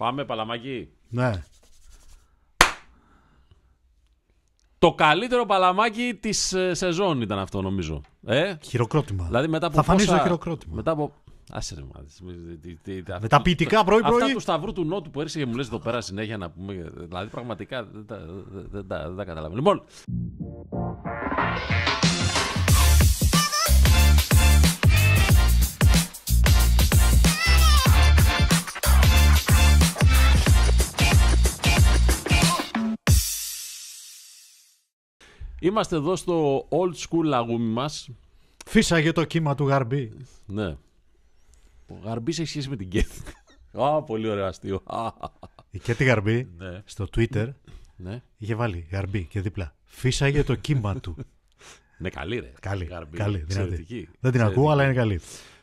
Πάμε, παλαμάκι. Ναι. Το καλύτερο παλαμάκι της ε, σεζόν ήταν αυτό, νομίζω. Ε? Χειροκρότημα. Δηλαδή μετά από Θα φανεί πόσα... το χειροκρότημα. Μετά από. Άσε ρε Με τα ποιητικά πρωί πρωί. Αυτά του σταυρού του Νότου που έρχεσαι και μου λες εδώ πέρα συνέχεια να πούμε. Δηλαδή πραγματικά δεν τα, δεν τα, δεν καταλαβαίνω. Λοιπόν. Είμαστε εδώ στο old school λαγούμι μας. Φύσαγε το κύμα του Γαρμπή. Ναι. Ο Γαρμπής έχει σχέση με την Κέτ. Α, πολύ ωραίο αστείο. Η Κέντ Γαρμπή ναι. στο Twitter ναι. είχε βάλει Γαρμπή και δίπλα. Φύσαγε το κύμα του. Ναι, καλή ρε. Καλή. καλή Δεν την ακούω, αλλά είναι καλή.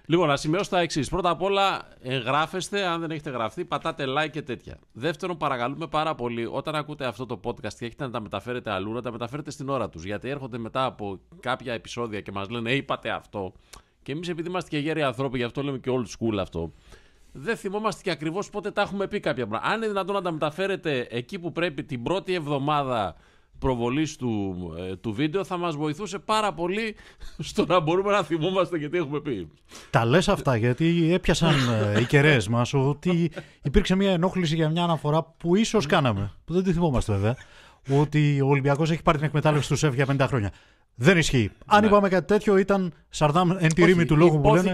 Λοιπόν, να σημειώσω τα εξής. Πρώτα απ' όλα, εγγράφεστε, αν δεν έχετε γραφτεί, πατάτε like και τέτοια. Δεύτερον, παρακαλούμε πάρα πολύ όταν ακούτε αυτό το podcast και έχετε να τα μεταφέρετε αλλού, να τα μεταφέρετε στην ώρα τους. Γιατί έρχονται μετά από κάποια επεισόδια και μας λένε, «Ε, είπατε αυτό. Και εμείς, επειδή είμαστε και γέροι άνθρωποι, γι' αυτό λέμε και old school αυτό. Δεν θυμόμαστε και ακριβώς πότε τα έχουμε πει κάποια πράγματα. Αν είναι δυνατόν να τα μεταφέρετε εκεί που πρέπει την πρώτη εβδομάδα Προβολής του, ε, του βίντεο θα μας βοηθούσε πάρα πολύ στο να μπορούμε να θυμόμαστε τι έχουμε πει. Τα λες αυτά γιατί έπιασαν ε, οι κεραίες μας ότι υπήρξε μια ενόχληση για μια αναφορά που ίσως κάναμε, που δεν τη θυμόμαστε βέβαια, ότι ο Ολυμπιακός έχει πάρει την εκμετάλλευση του ΣΕΦ για 50 χρόνια. Δεν ισχύει. Αν ναι. είπαμε κάτι τέτοιο, ήταν Σαρδάμ εν τη ρήμη του λόγου που λένε.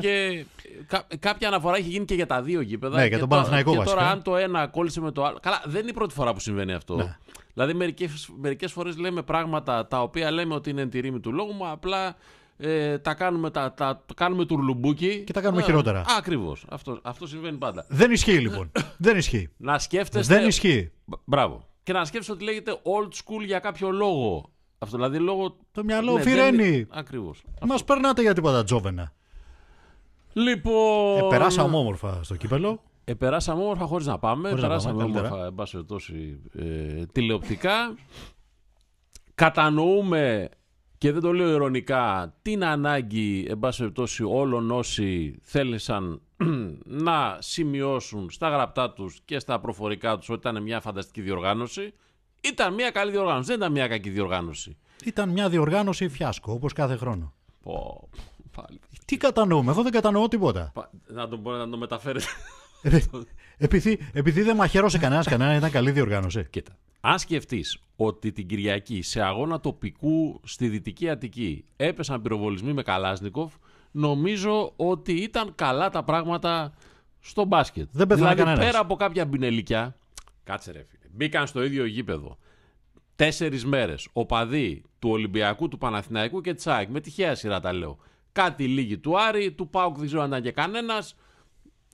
Κα, κάποια αναφορά έχει γίνει και για τα δύο γήπεδα. Ναι, για τον Παναθηναϊκό βασικά. Και τώρα, αν το ένα κόλλησε με το άλλο. Καλά, δεν είναι η πρώτη φορά που συμβαίνει αυτό. Ναι. Δηλαδή, μερικές φορές λέμε πράγματα τα οποία λέμε ότι είναι εν τη ρήμη του λόγου, μα απλά ε, τα κάνουμε, τα, τα, κάνουμε τουρλουμπούκι. Και τα κάνουμε ε, χειρότερα. Ακριβώς. Αυτό, αυτό συμβαίνει πάντα. Δεν ισχύει λοιπόν. δεν ισχύει. Να σκέφτεστε. Δεν ισχύει. Μπράβο. Και να σκέφτεστε ότι λέγεται old school για κάποιο λόγο. Αυτό δηλαδή λόγω. Το μυαλό ναι, φυρένει. Ακριβώς. Μας περνάτε για τίποτα τζόβενα. Λοιπόν. περάσαμε όμορφα στο κύπελο. περάσαμε όμορφα χωρίς να πάμε. Χωρίς Περάσαμε να πάμε, όμορφα, εν πάση περιπτώσει, ε, τηλεοπτικά. Κατανοούμε και δεν το λέω ειρωνικά, την ανάγκη, εν πάση περιπτώσει, όλων όσοι θέλησαν να σημειώσουν στα γραπτά τους και στα προφορικά τους ότι ήταν μια φανταστική διοργάνωση ήταν μια καλή διοργάνωση. Δεν ήταν μια κακή διοργάνωση. Ήταν μια διοργάνωση φιάσκο, όπως κάθε χρόνο. Πω, πάλι. Τι κατανοούμε, εγώ δεν κατανοώ τίποτα. Πα... Να το να το μεταφέρετε. Ε, επειδή, επειδή δεν μαχαίρωσε κανένας, κανένα ήταν καλή διοργάνωση. Κοίτα. Αν σκεφτείς ότι την Κυριακή σε αγώνα τοπικού στη Δυτική Αττική έπεσαν πυροβολισμοί με Καλάσνικοφ, νομίζω ότι ήταν καλά τα πράγματα στο μπάσκετ. Δεν πεθάνε δηλαδή, Πέρα από κάποια μπινελικιά. Κάτσε ρε μπήκαν στο ίδιο γήπεδο τέσσερις μέρες οπαδοί του Ολυμπιακού, του Παναθηναϊκού και Τσάικ. Με τυχαία σειρά τα λέω. Κάτι λίγοι του Άρη, του Πάουκ δεν ξέρω αν ήταν και κανένας.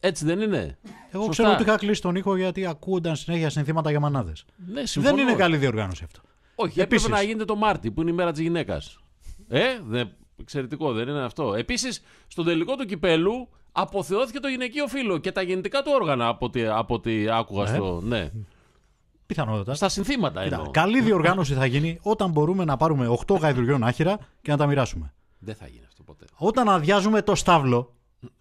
Έτσι δεν είναι. Εγώ Σωστά. ξέρω ότι είχα κλείσει τον ήχο γιατί ακούγονταν συνέχεια συνθήματα για μανάδες. Ναι, δεν είναι καλή διοργάνωση αυτό. Όχι, Επίσης... έπρεπε να γίνεται το Μάρτι που είναι η μέρα της γυναίκας. Ε, δε, εξαιρετικό, δεν είναι αυτό. Επίσης, στον τελικό του κυπέλου αποθεώθηκε το γυναικείο φίλο και τα γεννητικά του όργανα από ό,τι, άκουγα ε. στο. Ναι. Πιθανότατα. Στα συνθήματα Κοίτα, εννοώ. Καλή διοργάνωση θα γίνει όταν μπορούμε να πάρουμε 8 γαϊδουριών άχυρα και να τα μοιράσουμε. Δεν θα γίνει αυτό ποτέ. Όταν αδειάζουμε το στάβλο,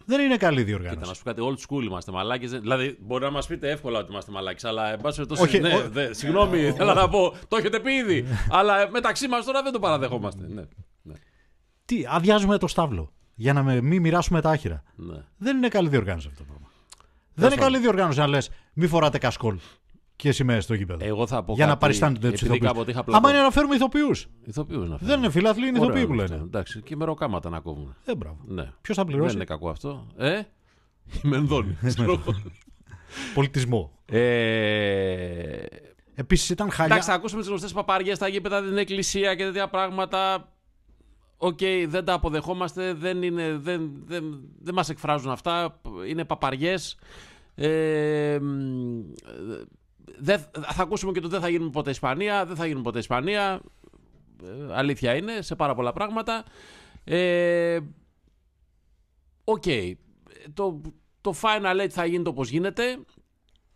δεν είναι καλή διοργάνωση. Κοίτα, να σου old school είμαστε μαλάκες. Δηλαδή, μπορεί να μας πείτε εύκολα ότι είμαστε μαλάκες, αλλά εν πάση περιπτώσει. Ναι, δε, συγγνώμη, ε, θέλω να πω, το έχετε πει ήδη. αλλά ε, μεταξύ μας τώρα δεν το παραδεχόμαστε. Ναι, ναι. Τι, αδειάζουμε το στάβλο για να μην μοιράσουμε τα άχυρα. Ναι. Δεν είναι καλή διοργάνωση αυτό το πράγμα. Ε, δεν είναι καλή διοργάνωση να λες, μη φοράτε κασκόλ και σημαίες στο γήπεδο. Εγώ θα πω για κάτι... να παριστάνετε το ηθοποιού. Αν είναι να φέρουμε ηθοποιούς. να φέρουμε. Δεν είναι φιλάθλοι, είναι ηθοποιοί που λένε. Εντάξει, και μεροκάματα να κόβουν. Ε, ναι. Ποιος θα πληρώσει. Δεν είναι κακό αυτό. Ε, η Πολιτισμό. Ε... Επίσης ήταν χαλιά. Εντάξει, θα ακούσουμε τις γνωστές παπαριές στα γήπεδα, την εκκλησία και τέτοια πράγματα. Οκ, δεν τα αποδεχόμαστε, δεν, είναι, δεν, δεν, δεν μας εκφράζουν αυτά, είναι παπαριές. Ε, θα ακούσουμε και το δεν θα γίνουμε ποτέ Ισπανία, δεν θα γίνουμε ποτέ Ισπανία. Ε, αλήθεια είναι, σε πάρα πολλά πράγματα. Ε, Οκ. Ε, το, το final έτσι θα γίνεται όπως γίνεται.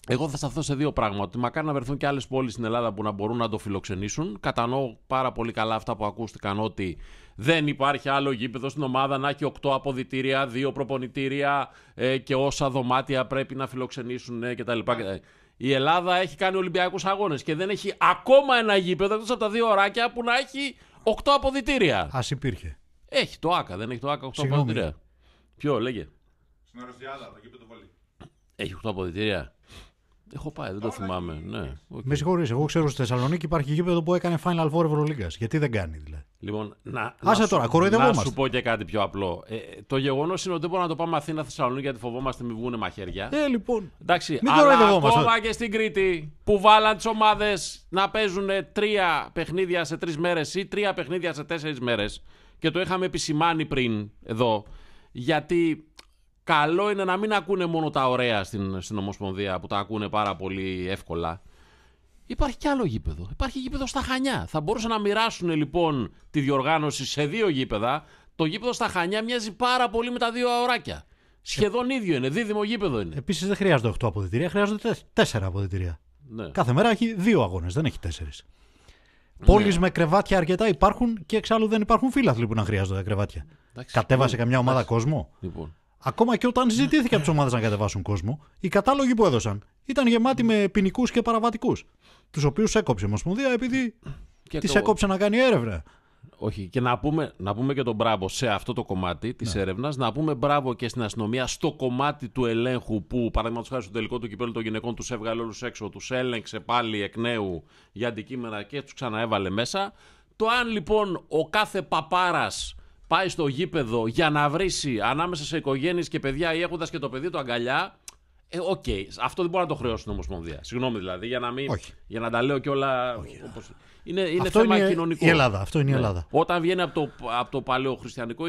Εγώ θα σταθώ σε δύο πράγματα. Ότι μακάρι να βρεθούν και άλλες πόλεις στην Ελλάδα που να μπορούν να το φιλοξενήσουν. Κατανοώ πάρα πολύ καλά αυτά που ακούστηκαν ότι δεν υπάρχει άλλο γήπεδο στην ομάδα να έχει 8 αποδητήρια, 2 προπονητήρια ε, και όσα δωμάτια πρέπει να φιλοξενήσουν ε, κτλ. Η Ελλάδα έχει κάνει Ολυμπιακούς Αγώνες και δεν έχει ακόμα ένα γήπεδο εκτός από τα δύο ωράκια που να έχει 8 αποδητήρια. Ας υπήρχε. Έχει το ΑΚΑ, δεν έχει το ΑΚΑ 8 αποδητήρια. Ποιο, λέγε. Στην Οροσιάδα, το γήπεδο πολύ. Έχει 8 αποδητήρια. Έχω πάει, δεν το θυμάμαι. Ναι, Με συγχωρείτε, εγώ ξέρω στη Θεσσαλονίκη υπάρχει γήπεδο που έκανε Final Four Ευρωλίγκας. Γιατί δεν κάνει δηλαδή. Λοιπόν, να, Άσε τώρα, σου, να σου πω και κάτι πιο απλό. Ε, το γεγονός είναι ότι δεν μπορούμε να το πάμε Αθήνα Θεσσαλονίκη γιατί φοβόμαστε μην βγουν μαχαίρια. Ε, λοιπόν. Εντάξει, μην αλλά ακόμα και στην Κρήτη που βάλαν τις ομάδες να παίζουν τρία παιχνίδια σε τρεις μέρες ή τρία παιχνίδια σε τέσσερις μέρες. Και το είχαμε επισημάνει πριν εδώ. Γιατί καλό είναι να μην ακούνε μόνο τα ωραία στην, στην Ομοσπονδία που τα ακούνε πάρα πολύ εύκολα. Υπάρχει κι άλλο γήπεδο. Υπάρχει γήπεδο στα Χανιά. Θα μπορούσαν να μοιράσουν λοιπόν τη διοργάνωση σε δύο γήπεδα. Το γήπεδο στα Χανιά μοιάζει πάρα πολύ με τα δύο αωράκια. Σχεδόν ε... ίδιο είναι, δίδυμο γήπεδο είναι. Επίσης δεν χρειάζονται 8 αποδητηρία, χρειάζονται 4 αποδητηρία. Ναι. Κάθε μέρα έχει δύο αγώνες, δεν έχει τέσσερις. Ναι. Πόλεις με κρεβάτια αρκετά υπάρχουν και εξάλλου δεν υπάρχουν φίλαθλοι που να χρειάζονται τα κρεβάτια. Εντάξει, Κατέβασε ναι. καμιά ομάδα εντάξει. κόσμο. Λοιπόν. Ακόμα και όταν ζητήθηκε από τις ομάδες να κατεβάσουν κόσμο, οι κατάλογοι που έδωσαν ήταν γεμάτη με ποινικούς και παραβατικούς. Τους οποίους έκοψε η Ομοσπονδία επειδή τη το... έκοψε να κάνει έρευνα. Όχι, και να πούμε, να πούμε και τον μπράβο σε αυτό το κομμάτι της ναι. έρευνας, να πούμε μπράβο και στην αστυνομία στο κομμάτι του ελέγχου που, παραδείγματος χάρη στο τελικό του κυπέλου των γυναικών, τους έβγαλε όλους έξω, τους έλεγξε πάλι εκ νέου για αντικείμενα και τους ξαναέβαλε μέσα. Το αν λοιπόν ο κάθε παπάρας πάει στο γήπεδο για να βρει ανάμεσα σε οικογένειες και παιδιά ή έχοντας και το παιδί του αγκαλιά, ε, okay. Αυτό δεν μπορεί να το χρεώσει η Ομοσπονδία. Συγγνώμη δηλαδή, για να, μην, Όχι. για να τα λέω κιόλα. Όχι. Όπως... Είναι, είναι αυτό θέμα είναι Η Ελλάδα, αυτό είναι η ναι. Ελλάδα. Όταν βγαίνει από το, από το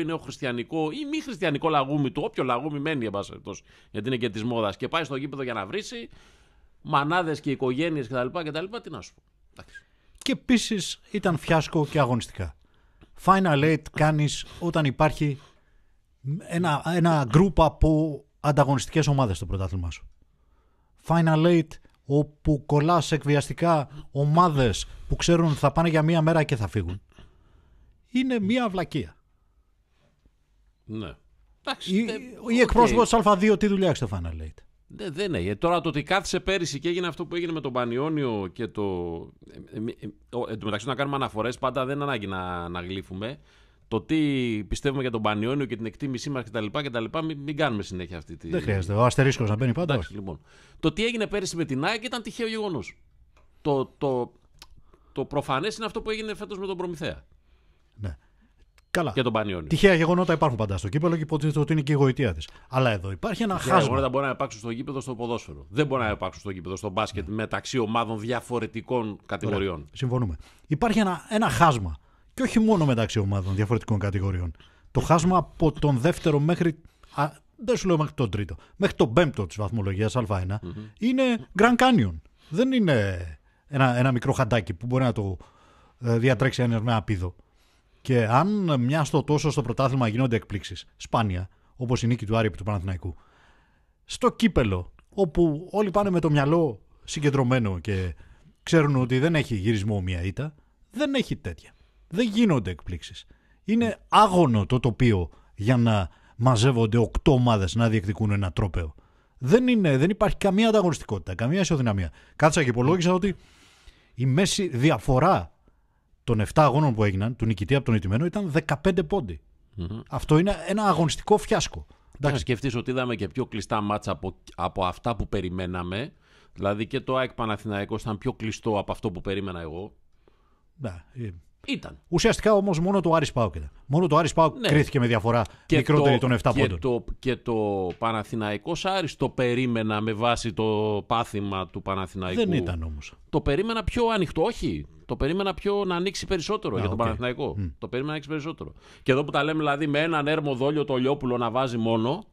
είναι ο χριστιανικό ή μη χριστιανικό λαγούμι του, όποιο λαγούμι μένει, εμπάσχευτο, γιατί είναι και της μόδας, και πάει στο γήπεδο για να βρει μανάδες και οικογένειες κτλ, και, Τι να σου πω. Και επίσης ήταν φιάσκο και αγωνιστικά. Final 8 κάνεις όταν υπάρχει ένα, ένα γκρουπ από ανταγωνιστικές ομάδες στο πρωτάθλημά σου. Final Eight, όπου κολλάς εκβιαστικά ομάδες που ξέρουν θα πάνε για μία μέρα και θα φύγουν. Είναι μία βλακεία. Ναι. Εντάξει, η, εκπρόσωπος της Α2 τι δουλειά έχει στο Final Eight. Δεν, δεν ε, Τώρα το ότι κάθισε πέρυσι και έγινε αυτό που έγινε με τον Πανιόνιο και το. Ε, ε, εν τω μεταξύ, να κάνουμε αναφορές πάντα δεν ανάγκη να, να γλύφουμε το τι πιστεύουμε για τον Πανιόνιο και την εκτίμησή μας κτλ. μην, μην κάνουμε συνέχεια αυτή τη. Δεν χρειάζεται. Ο αστερίσκος να μπαίνει πάντα. λοιπόν. Το τι έγινε πέρυσι με την ΑΕΚ ήταν τυχαίο γεγονός. Το, το, το προφανές είναι αυτό που έγινε φέτος με τον Προμηθέα. Ναι. Καλά. Για τον Πανιόνιο. Τυχαία γεγονότα υπάρχουν παντά στο κύπελο και υποτίθεται ότι είναι και η γοητεία της. Αλλά εδώ υπάρχει ένα χάσμα. Δεν μπορεί να υπάρξουν στο γήπεδο στο ποδόσφαιρο. Δεν μπορεί να υπάρξουν στο γήπεδο στο μπάσκετ ναι. μεταξύ ομάδων διαφορετικών κατηγοριών. Ωραία. Συμφωνούμε. Υπάρχει ένα, ένα χάσμα και όχι μόνο μεταξύ ομάδων διαφορετικών κατηγοριών. Το χάσμα από τον δεύτερο μέχρι. Α, δεν σου λέω μέχρι τον τρίτο. Μέχρι τον πέμπτο της βαθμολογίας Α1 είναι Grand Canyon. Δεν είναι ένα, ένα μικρό χαντάκι που μπορεί να το ε, διατρέξει ένας με απίδο. Και αν μια στο τόσο στο πρωτάθλημα γίνονται εκπλήξεις, σπάνια, όπως η νίκη του Άρη του Παναθηναϊκού, στο κύπελο, όπου όλοι πάνε με το μυαλό συγκεντρωμένο και ξέρουν ότι δεν έχει γυρισμό μία ήττα, δεν έχει τέτοια δεν γίνονται εκπλήξεις. Είναι άγωνο το τοπίο για να μαζεύονται οκτώ ομάδες να διεκδικούν ένα τρόπεο. Δεν, είναι, δεν υπάρχει καμία ανταγωνιστικότητα, καμία ισοδυναμία. Κάτσα και υπολόγισα ότι η μέση διαφορά των 7 αγώνων που έγιναν, του νικητή από τον ηττημένο, ήταν 15 ποντι Αυτό είναι ένα αγωνιστικό φιάσκο. Να σκεφτείς ότι είδαμε και πιο κλειστά μάτσα από, από αυτά που περιμέναμε. Δηλαδή και το ΑΕΚ Παναθηναϊκός ήταν πιο κλειστό από αυτό που περίμενα εγώ. Ναι, ε, ήταν. Ουσιαστικά όμως μόνο το Άρης Πάουκ ήταν. Μόνο το Άρης Πάουκ ναι. κρίθηκε με διαφορά μικρότερη το, των 7 και πόντων. Το, και το Παναθηναϊκός Άρης το περίμενα με βάση το πάθημα του Παναθηναϊκού. Δεν ήταν όμως. Το περίμενα πιο ανοιχτό, όχι. Το περίμενα πιο να ανοίξει περισσότερο για τον okay. Παναθηναϊκό. Το περίμενα να ανοίξει περισσότερο. Και εδώ που τα λέμε δηλαδή με έναν έρμο δόλιο το Λιόπουλο να βάζει μόνο.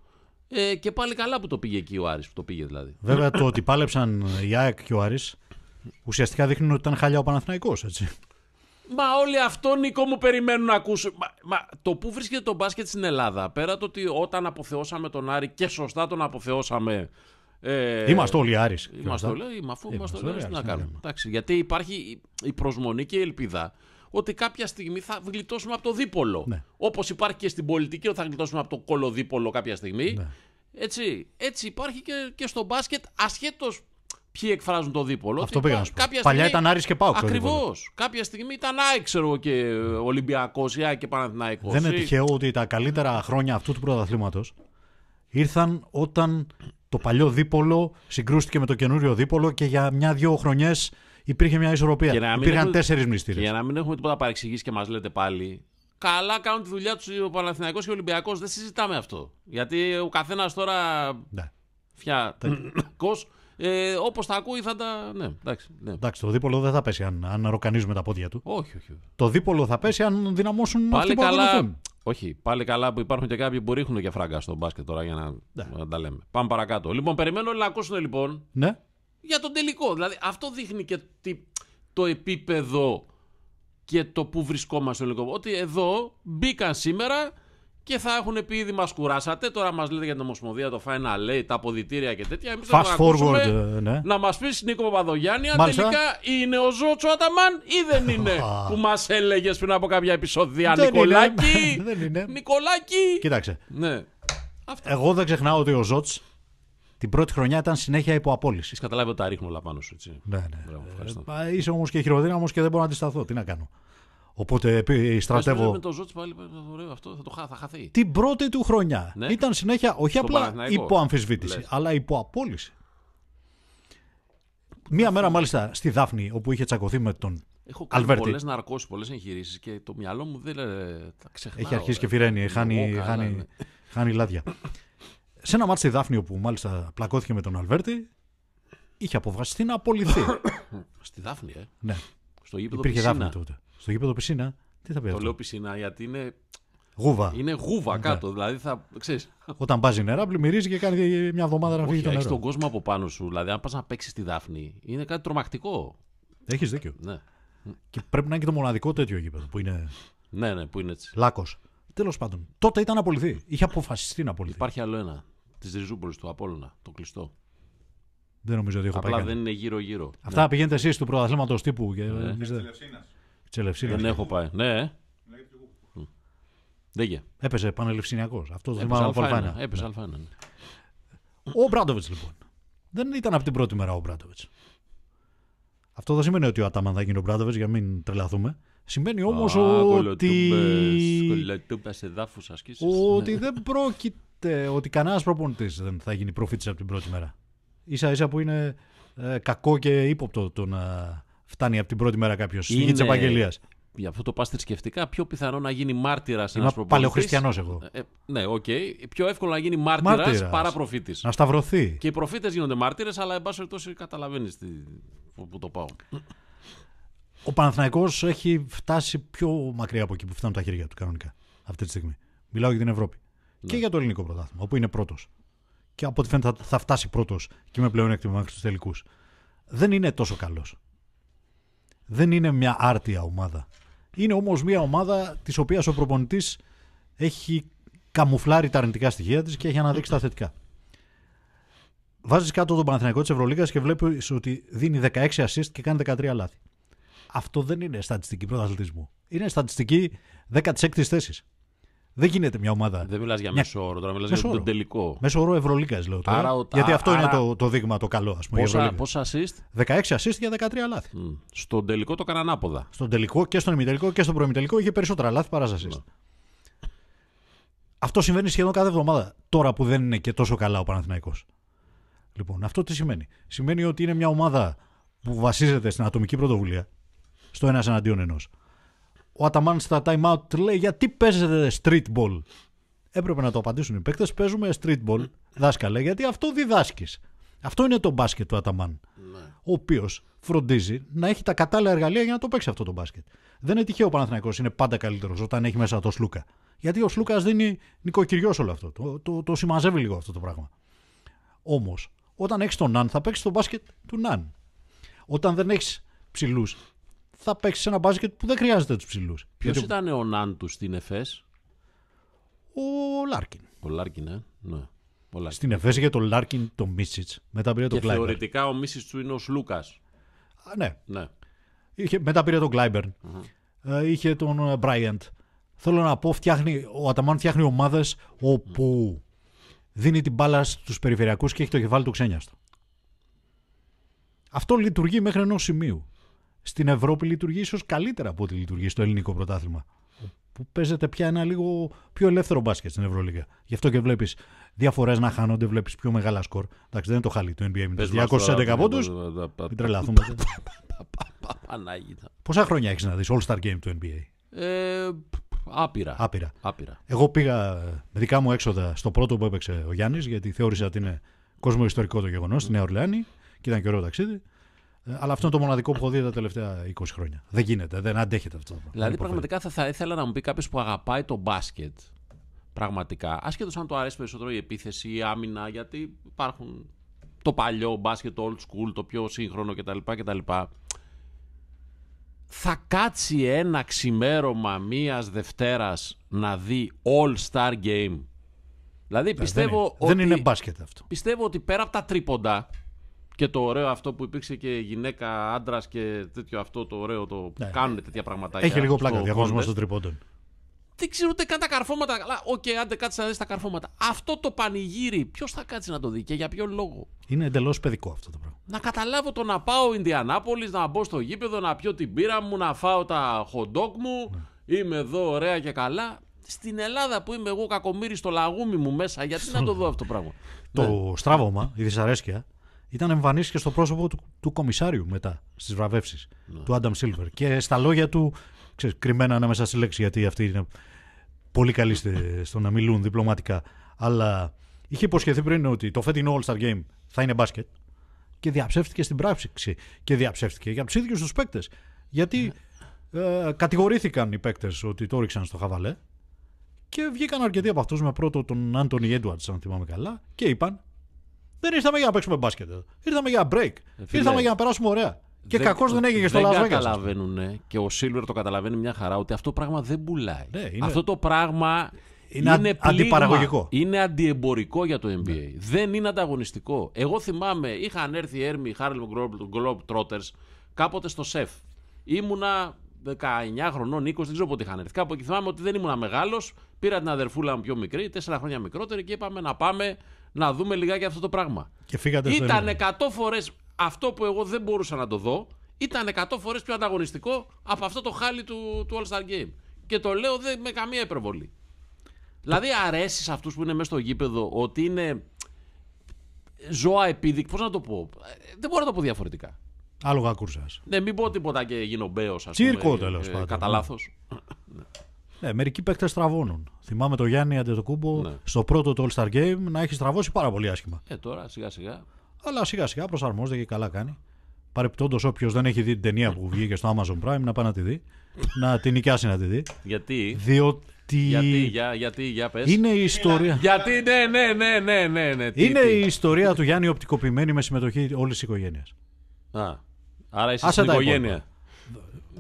Ε, και πάλι καλά που το πήγε εκεί ο Άρης, που το πήγε δηλαδή. Βέβαια το ότι πάλεψαν η ΑΕΚ και ο Άρης ουσιαστικά δείχνουν ότι ήταν χαλιά ο Παναθηναϊκός, έτσι. Μα όλοι αυτό, Νίκο, μου περιμένουν να ακούσουν. Μα, το που βρίσκεται το μπάσκετ στην Ελλάδα, πέρα το ότι όταν αποθεώσαμε τον Άρη και σωστά τον αποθεώσαμε. Ε, είμαστε όλοι Άρης. Είμαστε όλοι, ε, αφού είμαστε, όλοι τι να ναι, κάνουμε. Ναι. Εντάξει, γιατί υπάρχει η προσμονή και η ελπίδα ότι κάποια στιγμή θα γλιτώσουμε από το δίπολο. Ναι. Όπως υπάρχει και στην πολιτική ότι θα γλιτώσουμε από το κολοδίπολο κάποια στιγμή. Ναι. Έτσι, έτσι υπάρχει και, και στο μπάσκετ ασχέτως ποιοι εκφράζουν το δίπολο. Αυτό πήγα να Παλιά ήταν Άρης και Πάοκ. Ακριβώς. Κάποια στιγμή ήταν Άρη, ξέρω και Ολυμπιακός ή ΑΕΚ και Δεν είναι τυχαίο ότι τα καλύτερα χρόνια αυτού του πρωταθλήματος ήρθαν όταν το παλιό δίπολο συγκρούστηκε με το καινούριο δίπολο και για μια-δυο χρονιές υπήρχε μια ισορροπία. Υπήρχαν έχουμε... τεσσερι μνηστήρε. Για να μην έχουμε τίποτα παρεξηγήσει και μας λέτε πάλι. Καλά κάνουν τη δουλειά τους ο Παναθηναϊκός και ο Ολυμπιακός. Δεν συζητάμε αυτό. Γιατί ο καθένας τώρα. Ναι. Φια... Ε, Όπως τα ακούει θα τα. Ναι, εντάξει, ναι. εντάξει, το δίπολο δεν θα πέσει αν, αν ροκανίζουμε τα πόδια του. Όχι, όχι. Το δίπολο θα πέσει αν δυναμώσουν πάλι αυτοί καλά... όχι, πάλι καλά που υπάρχουν και κάποιοι που ρίχνουν και φράγκα στο μπάσκετ τώρα για να, ναι. τα λέμε. Πάμε παρακάτω. Λοιπόν, περιμένω να ακούσουν λοιπόν ναι. για τον τελικό. Δηλαδή, αυτό δείχνει και το επίπεδο και το που βρισκόμαστε στο ελληνικό. Ότι εδώ μπήκαν σήμερα και θα έχουν πει ήδη μας κουράσατε. Τώρα μας λέτε για την Ομοσπονδία, το Final λέει, τα αποδητήρια και τέτοια. Εμείς θα forward, ε, ναι. να μας πεις Νίκο Παπαδογιάννη, αν Μάλιστα. τελικά είναι ο Ζότσο Αταμάν ή δεν είναι που μας έλεγες πριν από κάποια επεισόδια. Νικολάκη. δεν είναι. Νικολάκη. Κοίταξε. Ναι. Εγώ δεν ξεχνάω ότι ο Ζώτ την πρώτη χρονιά ήταν συνέχεια υπό απόλυσης. καταλάβει ότι τα ρίχνω όλα πάνω σου. Έτσι. Ναι, ναι. Μπράβο, ε, είσαι όμως και χειροδύναμο και δεν μπορώ να αντισταθώ. Τι να κάνω. Οπότε ε, ε, στρατεύω. Με το ζώτη πάλι, αυτό, θα, το χα, θα χαθεί. Την πρώτη του χρονιά. Ναι. Ήταν συνέχεια όχι απλά υπό αμφισβήτηση, αλλά υπό απόλυση. Μία μέρα μάλιστα στη Δάφνη, όπου είχε τσακωθεί με τον Έχω κάνει πολλές ναρκώσεις, πολλές εγχειρήσεις και το μυαλό μου δεν ε, τα ξεχνάω. Έχει αρχίσει και φυρένει, χάνει, χάνει, ναι. χάνει λάδια. Σε ένα μάτι στη Δάφνη, όπου μάλιστα πλακώθηκε με τον Αλβέρτη, είχε αποφασιστεί να απολυθεί. στη Δάφνη, ε. Ναι. Στο γήπεδο Υπήρχε Δάφνη τότε στο γήπεδο πισίνα. Τι θα πει. Το αυτό? λέω πισίνα γιατί είναι. Γούβα. Είναι γούβα ναι. κάτω. Δηλαδή θα, ξέρεις. Όταν μπάζει νερά, πλημμυρίζει και κάνει μια εβδομάδα να φύγει το νερό. Έχει τον κόσμο από πάνω σου. Δηλαδή, αν πας να παίξεις τη δάφνη, είναι κάτι τρομακτικό. Έχεις δίκιο. Ναι. Και πρέπει να είναι και το μοναδικό τέτοιο γήπεδο που είναι. Ναι, ναι, που είναι έτσι. Λάκος. Τέλος πάντων. Τότε ήταν απολυθή. απολυθεί. Είχε αποφασιστεί να απολυθεί. Υπάρχει άλλο ένα. Της Ριζούπολης του Απόλυνα. Το κλειστό. Δεν νομίζω ότι έχω Απλά πάει. Απλά δεν είναι γύρω-γύρω. Αυτά ναι. πηγαίνετε εσείς του πρωταθλήματος τύπου. Και... Ναι. Δεν έχω πάει. Ναι. Ε. ναι δεν Έπεσε πανελευσυνιακό. Αυτός δεν θυμάμαι Αλφάνα. Αλφάνα. Ναι. Ναι. Ο Μπράντοβιτ λοιπόν. Δεν ήταν από την πρώτη μέρα ο Μπράντοβιτ. Αυτό δεν σημαίνει ότι ο Ατάμαν θα γίνει ο Μπράντοβιτ για να μην τρελαθούμε. Σημαίνει όμως ότι. Ότι δεν πρόκειται. Ότι κανένας προπονητής δεν θα γίνει προφήτης από την πρώτη μέρα. σα ίσα που είναι ε, κακό και ύποπτο το να φτάνει από την πρώτη μέρα κάποιος στη γη τη επαγγελία. Για αυτό το πα θρησκευτικά, πιο πιθανό να γίνει μάρτυρας ένας προπονητής. Παλαιοχριστιανός εγώ. Ε, ε, ναι, οκ. Okay. Πιο εύκολο να γίνει μάρτυρας παρά προφήτης. Να σταυρωθεί. Και οι προφήτες γίνονται μάρτυρες, αλλά εν πάση περιπτώσει καταλαβαίνεις τι... που το πάω. Ο Παναθναϊκό έχει φτάσει πιο μακριά από εκεί που φτάνουν τα χέρια του κανονικά αυτή τη στιγμή. Μιλάω για την Ευρώπη. Ναι. Και για το ελληνικό πρωτάθλημα, όπου είναι πρώτος. Και από ό,τι φαίνεται θα, φτάσει πρώτος και με πλέον μέχρι τους τελικούς. Δεν είναι τόσο καλός δεν είναι μια άρτια ομάδα. Είναι όμως μια ομάδα της οποίας ο προπονητής έχει καμουφλάρει τα αρνητικά στοιχεία της και έχει αναδείξει τα θετικά. Βάζεις κάτω τον Παναθηναϊκό της Ευρωλίγα και βλέπεις ότι δίνει 16 assist και κάνει 13 λάθη. Αυτό δεν είναι στατιστική πρωταθλητισμού. Είναι στατιστική 16η θέσης. Δεν γίνεται μια ομάδα. Δεν μιλάς για μέσο όρο, τώρα μιλάς για τον τελικό. Μέσο όρο Ευρωλίκα, λέω τώρα. Ε. γιατί αυτό είναι το, το δείγμα το καλό, ας πούμε. Πόσα, πόσα assist. 16 assist για 13 λάθη. Mm. Στον τελικό το έκαναν άποδα. Στον τελικό και στον ημιτελικό και στον προημιτελικό είχε περισσότερα λάθη παρά assist. Ναι. Αυτό συμβαίνει σχεδόν κάθε εβδομάδα. Τώρα που δεν είναι και τόσο καλά ο Παναθηναϊκός. Λοιπόν, αυτό τι σημαίνει. Σημαίνει ότι είναι μια ομάδα που βασίζεται στην ατομική πρωτοβουλία, στο ένα εναντίον ενός ο Αταμάν στα time out λέει γιατί παίζετε streetball. ball. Έπρεπε να το απαντήσουν οι παίκτες, παίζουμε streetball, δάσκαλε, γιατί αυτό διδάσκεις. Αυτό είναι το μπάσκετ του Αταμάν. Ναι. Ο οποίος φροντίζει να έχει τα κατάλληλα εργαλεία για να το παίξει αυτό το μπάσκετ. Δεν είναι τυχαίο ο Παναθηναϊκός είναι πάντα καλύτερος όταν έχει μέσα το Σλούκα. Γιατί ο Σλούκας δίνει νοικοκυριός όλο αυτό. Το, το, το συμμαζεύει λίγο αυτό το πράγμα. Όμως, όταν έχεις τον Ναν, θα παίξεις το μπάσκετ του Ναν. Όταν δεν έχεις ψηλούς, θα παίξεις ένα μπάσκετ που δεν χρειάζεται τους ψηλούς. Ποιος Γιατί... ήταν ο Νάντου στην ΕΦΕΣ, Ο Λάρκιν. Ο Λάρκιν, ε. ναι. Ο Στην ΕΦΕΣ είχε τον Λάρκιν, το Μίσιτ. Μετά πήρε τον Κλάιμπερν. Θεωρητικά ο Μίσιτ του είναι ο Σλούκας. Ναι. ναι. Είχε, μετά πήρε τον κλαιμπερν ε, Είχε τον ε, Μπράιαντ. Θέλω να πω, φτιάχνει, ο Αταμάν φτιάχνει ομάδες όπου δίνει την μπάλα στους περιφερειακούς και έχει το κεφάλι του ξένιαστο. Αυτό λειτουργεί μέχρι ενός σημείου στην Ευρώπη λειτουργεί ίσως καλύτερα από ό,τι λειτουργεί στο ελληνικό πρωτάθλημα. Που παίζεται πια ένα λίγο πιο ελεύθερο μπάσκετ στην Ευρωλίγα. Γι' αυτό και βλέπεις διαφορές να χάνονται, βλέπεις πιο μεγάλα σκορ. Εντάξει, δεν είναι το χαλί του NBA με 211 πόντου. Μην τρελαθούμε. Πόσα χρόνια έχεις να δεις All-Star Game του NBA. Ε, άπειρα. άπειρα. άπειρα. Εγώ πήγα με δικά μου έξοδα στο πρώτο που έπαιξε ο Γιάννης, γιατί θεώρησα ότι είναι κόσμο ιστορικό το γεγονός στη Νέα Ορλεάνη και ήταν καιρό ταξίδι. Ε, αλλά αυτό είναι το μοναδικό που έχω δει τα τελευταία 20 χρόνια. Δεν γίνεται, δεν αντέχεται αυτό. Δηλαδή, πραγματικά θα, θα ήθελα να μου πει κάποιος που αγαπάει το μπάσκετ. Πραγματικά. Άσχετος αν το αρέσει περισσότερο η επίθεση, η άμυνα, γιατί υπάρχουν το παλιό μπάσκετ, το old school, το πιο σύγχρονο κτλ. κτλ. Θα κάτσει ένα ξημέρωμα μίας Δευτέρας να δει All Star Game. Δηλαδή ε, πιστεύω. Δεν είναι, ότι, δεν είναι μπάσκετ αυτό. Πιστεύω ότι πέρα από τα τρίποντα και το ωραίο αυτό που υπήρξε και γυναίκα, άντρας και τέτοιο αυτό το ωραίο το που ναι. κάνουν τέτοια πράγματα. Έχει λίγο πλάκα διαβάζουμε των τρυπόντων. Δεν ξέρω ούτε καν τα καρφώματα. Αλλά, οκ, okay, άντε κάτσε να δεις τα καρφώματα. Αυτό το πανηγύρι, ποιος θα κάτσει να το δει και για ποιο λόγο. Είναι εντελώς παιδικό αυτό το πράγμα. Να καταλάβω το να πάω Ινδιανάπολης, να μπω στο γήπεδο, να πιω την πύρα μου, να φάω τα χοντόκ μου. Ναι. Είμαι εδώ ωραία και καλά στην Ελλάδα που είμαι εγώ κακομύρι στο λαγούμι μου μέσα, γιατί να το δω αυτό το πράγμα. Το ναι. στράβωμα, η δυσαρέσκεια, ήταν εμφανής και στο πρόσωπο του, του κομισάριου μετά στις βραβεύσεις ναι. του Άνταμ Σίλβερ. Και στα λόγια του, ξέρεις, κρυμμένα ανάμεσα στη λέξη, γιατί αυτοί είναι πολύ καλοί στο να μιλούν διπλωματικά. Αλλά είχε υποσχεθεί πριν ότι το φετινό All Star Game θα είναι μπάσκετ. Και διαψεύτηκε στην πράξη. Και διαψεύτηκε για τους ίδιους τους παίκτες. Γιατί ναι. Ε, κατηγορήθηκαν οι παίκτες ότι το ρίξαν στο χαβαλέ. Και βγήκαν αρκετοί από αυτούς με πρώτο τον Άντωνι Έντουαρτ, αν θυμάμαι καλά, και είπαν δεν ήρθαμε για να παίξουμε μπάσκετ εδώ. Ήρθαμε για break. Ε, ήρθαμε για να περάσουμε ωραία. Και κακώ δεν έγινε στο Las Vegas. Δεν καταλαβαίνουν και ο Σίλβερ το καταλαβαίνει μια χαρά ότι αυτό το πράγμα δεν πουλάει. Ναι, είναι... Αυτό το πράγμα είναι, είναι αντιπαραγωγικό. Είναι αντιεμπορικό για το NBA. Ναι. Δεν είναι ανταγωνιστικό. Εγώ θυμάμαι, είχαν έρθει έρμοι Harlem Globetrotters κάποτε στο σεφ. Ήμουνα 19 χρονών, 20, δεν ξέρω πότε είχαν έρθει. Κάπου θυμάμαι ότι δεν ήμουνα μεγάλος. Πήρα την αδερφούλα μου πιο μικρή, 4 χρόνια μικρότερη και είπαμε να πάμε να δούμε λιγάκι αυτό το πράγμα. Ήταν 100 φορές αυτό που εγώ δεν μπορούσα να το δω. Ήταν 100 φορές πιο ανταγωνιστικό από αυτό το χάλι του, του All Star Game. Και το λέω δεν, με καμία υπερβολή. Δηλαδή, αρέσεις σε αυτούς που είναι μέσα στο γήπεδο ότι είναι ζώα επίδεικτη. Πώς να το πω. Ε, δεν μπορώ να το πω διαφορετικά. Άλογα κούρσας. Ναι, μην πω τίποτα και γίνω μπέος. Τσίρκο τέλος ε, πάντων. Κατά λάθος. Ναι. Ναι, μερικοί παίκτες τραβώνουν. Θυμάμαι το Γιάννη Αντετοκούμπο ναι. στο πρώτο του All Star Game να έχει στραβώσει πάρα πολύ άσχημα. Ε, τώρα σιγά σιγά. Αλλά σιγά σιγά προσαρμόζεται και καλά κάνει. Παρεπιπτόντω, όποιος δεν έχει δει την ταινία που βγήκε στο Amazon Prime, να πάει να τη δει. να την νοικιάσει να τη δει. Γιατί. Διότι. Γιατί, για, γιατί, για πες. Είναι η ιστορία. Γιατί, ναι, ναι, ναι, ναι, ναι. ναι. είναι η ιστορία του Γιάννη οπτικοποιημένη με συμμετοχή όλης της οικογένειας. Α. Άρα είσαι Άσε οικογένεια.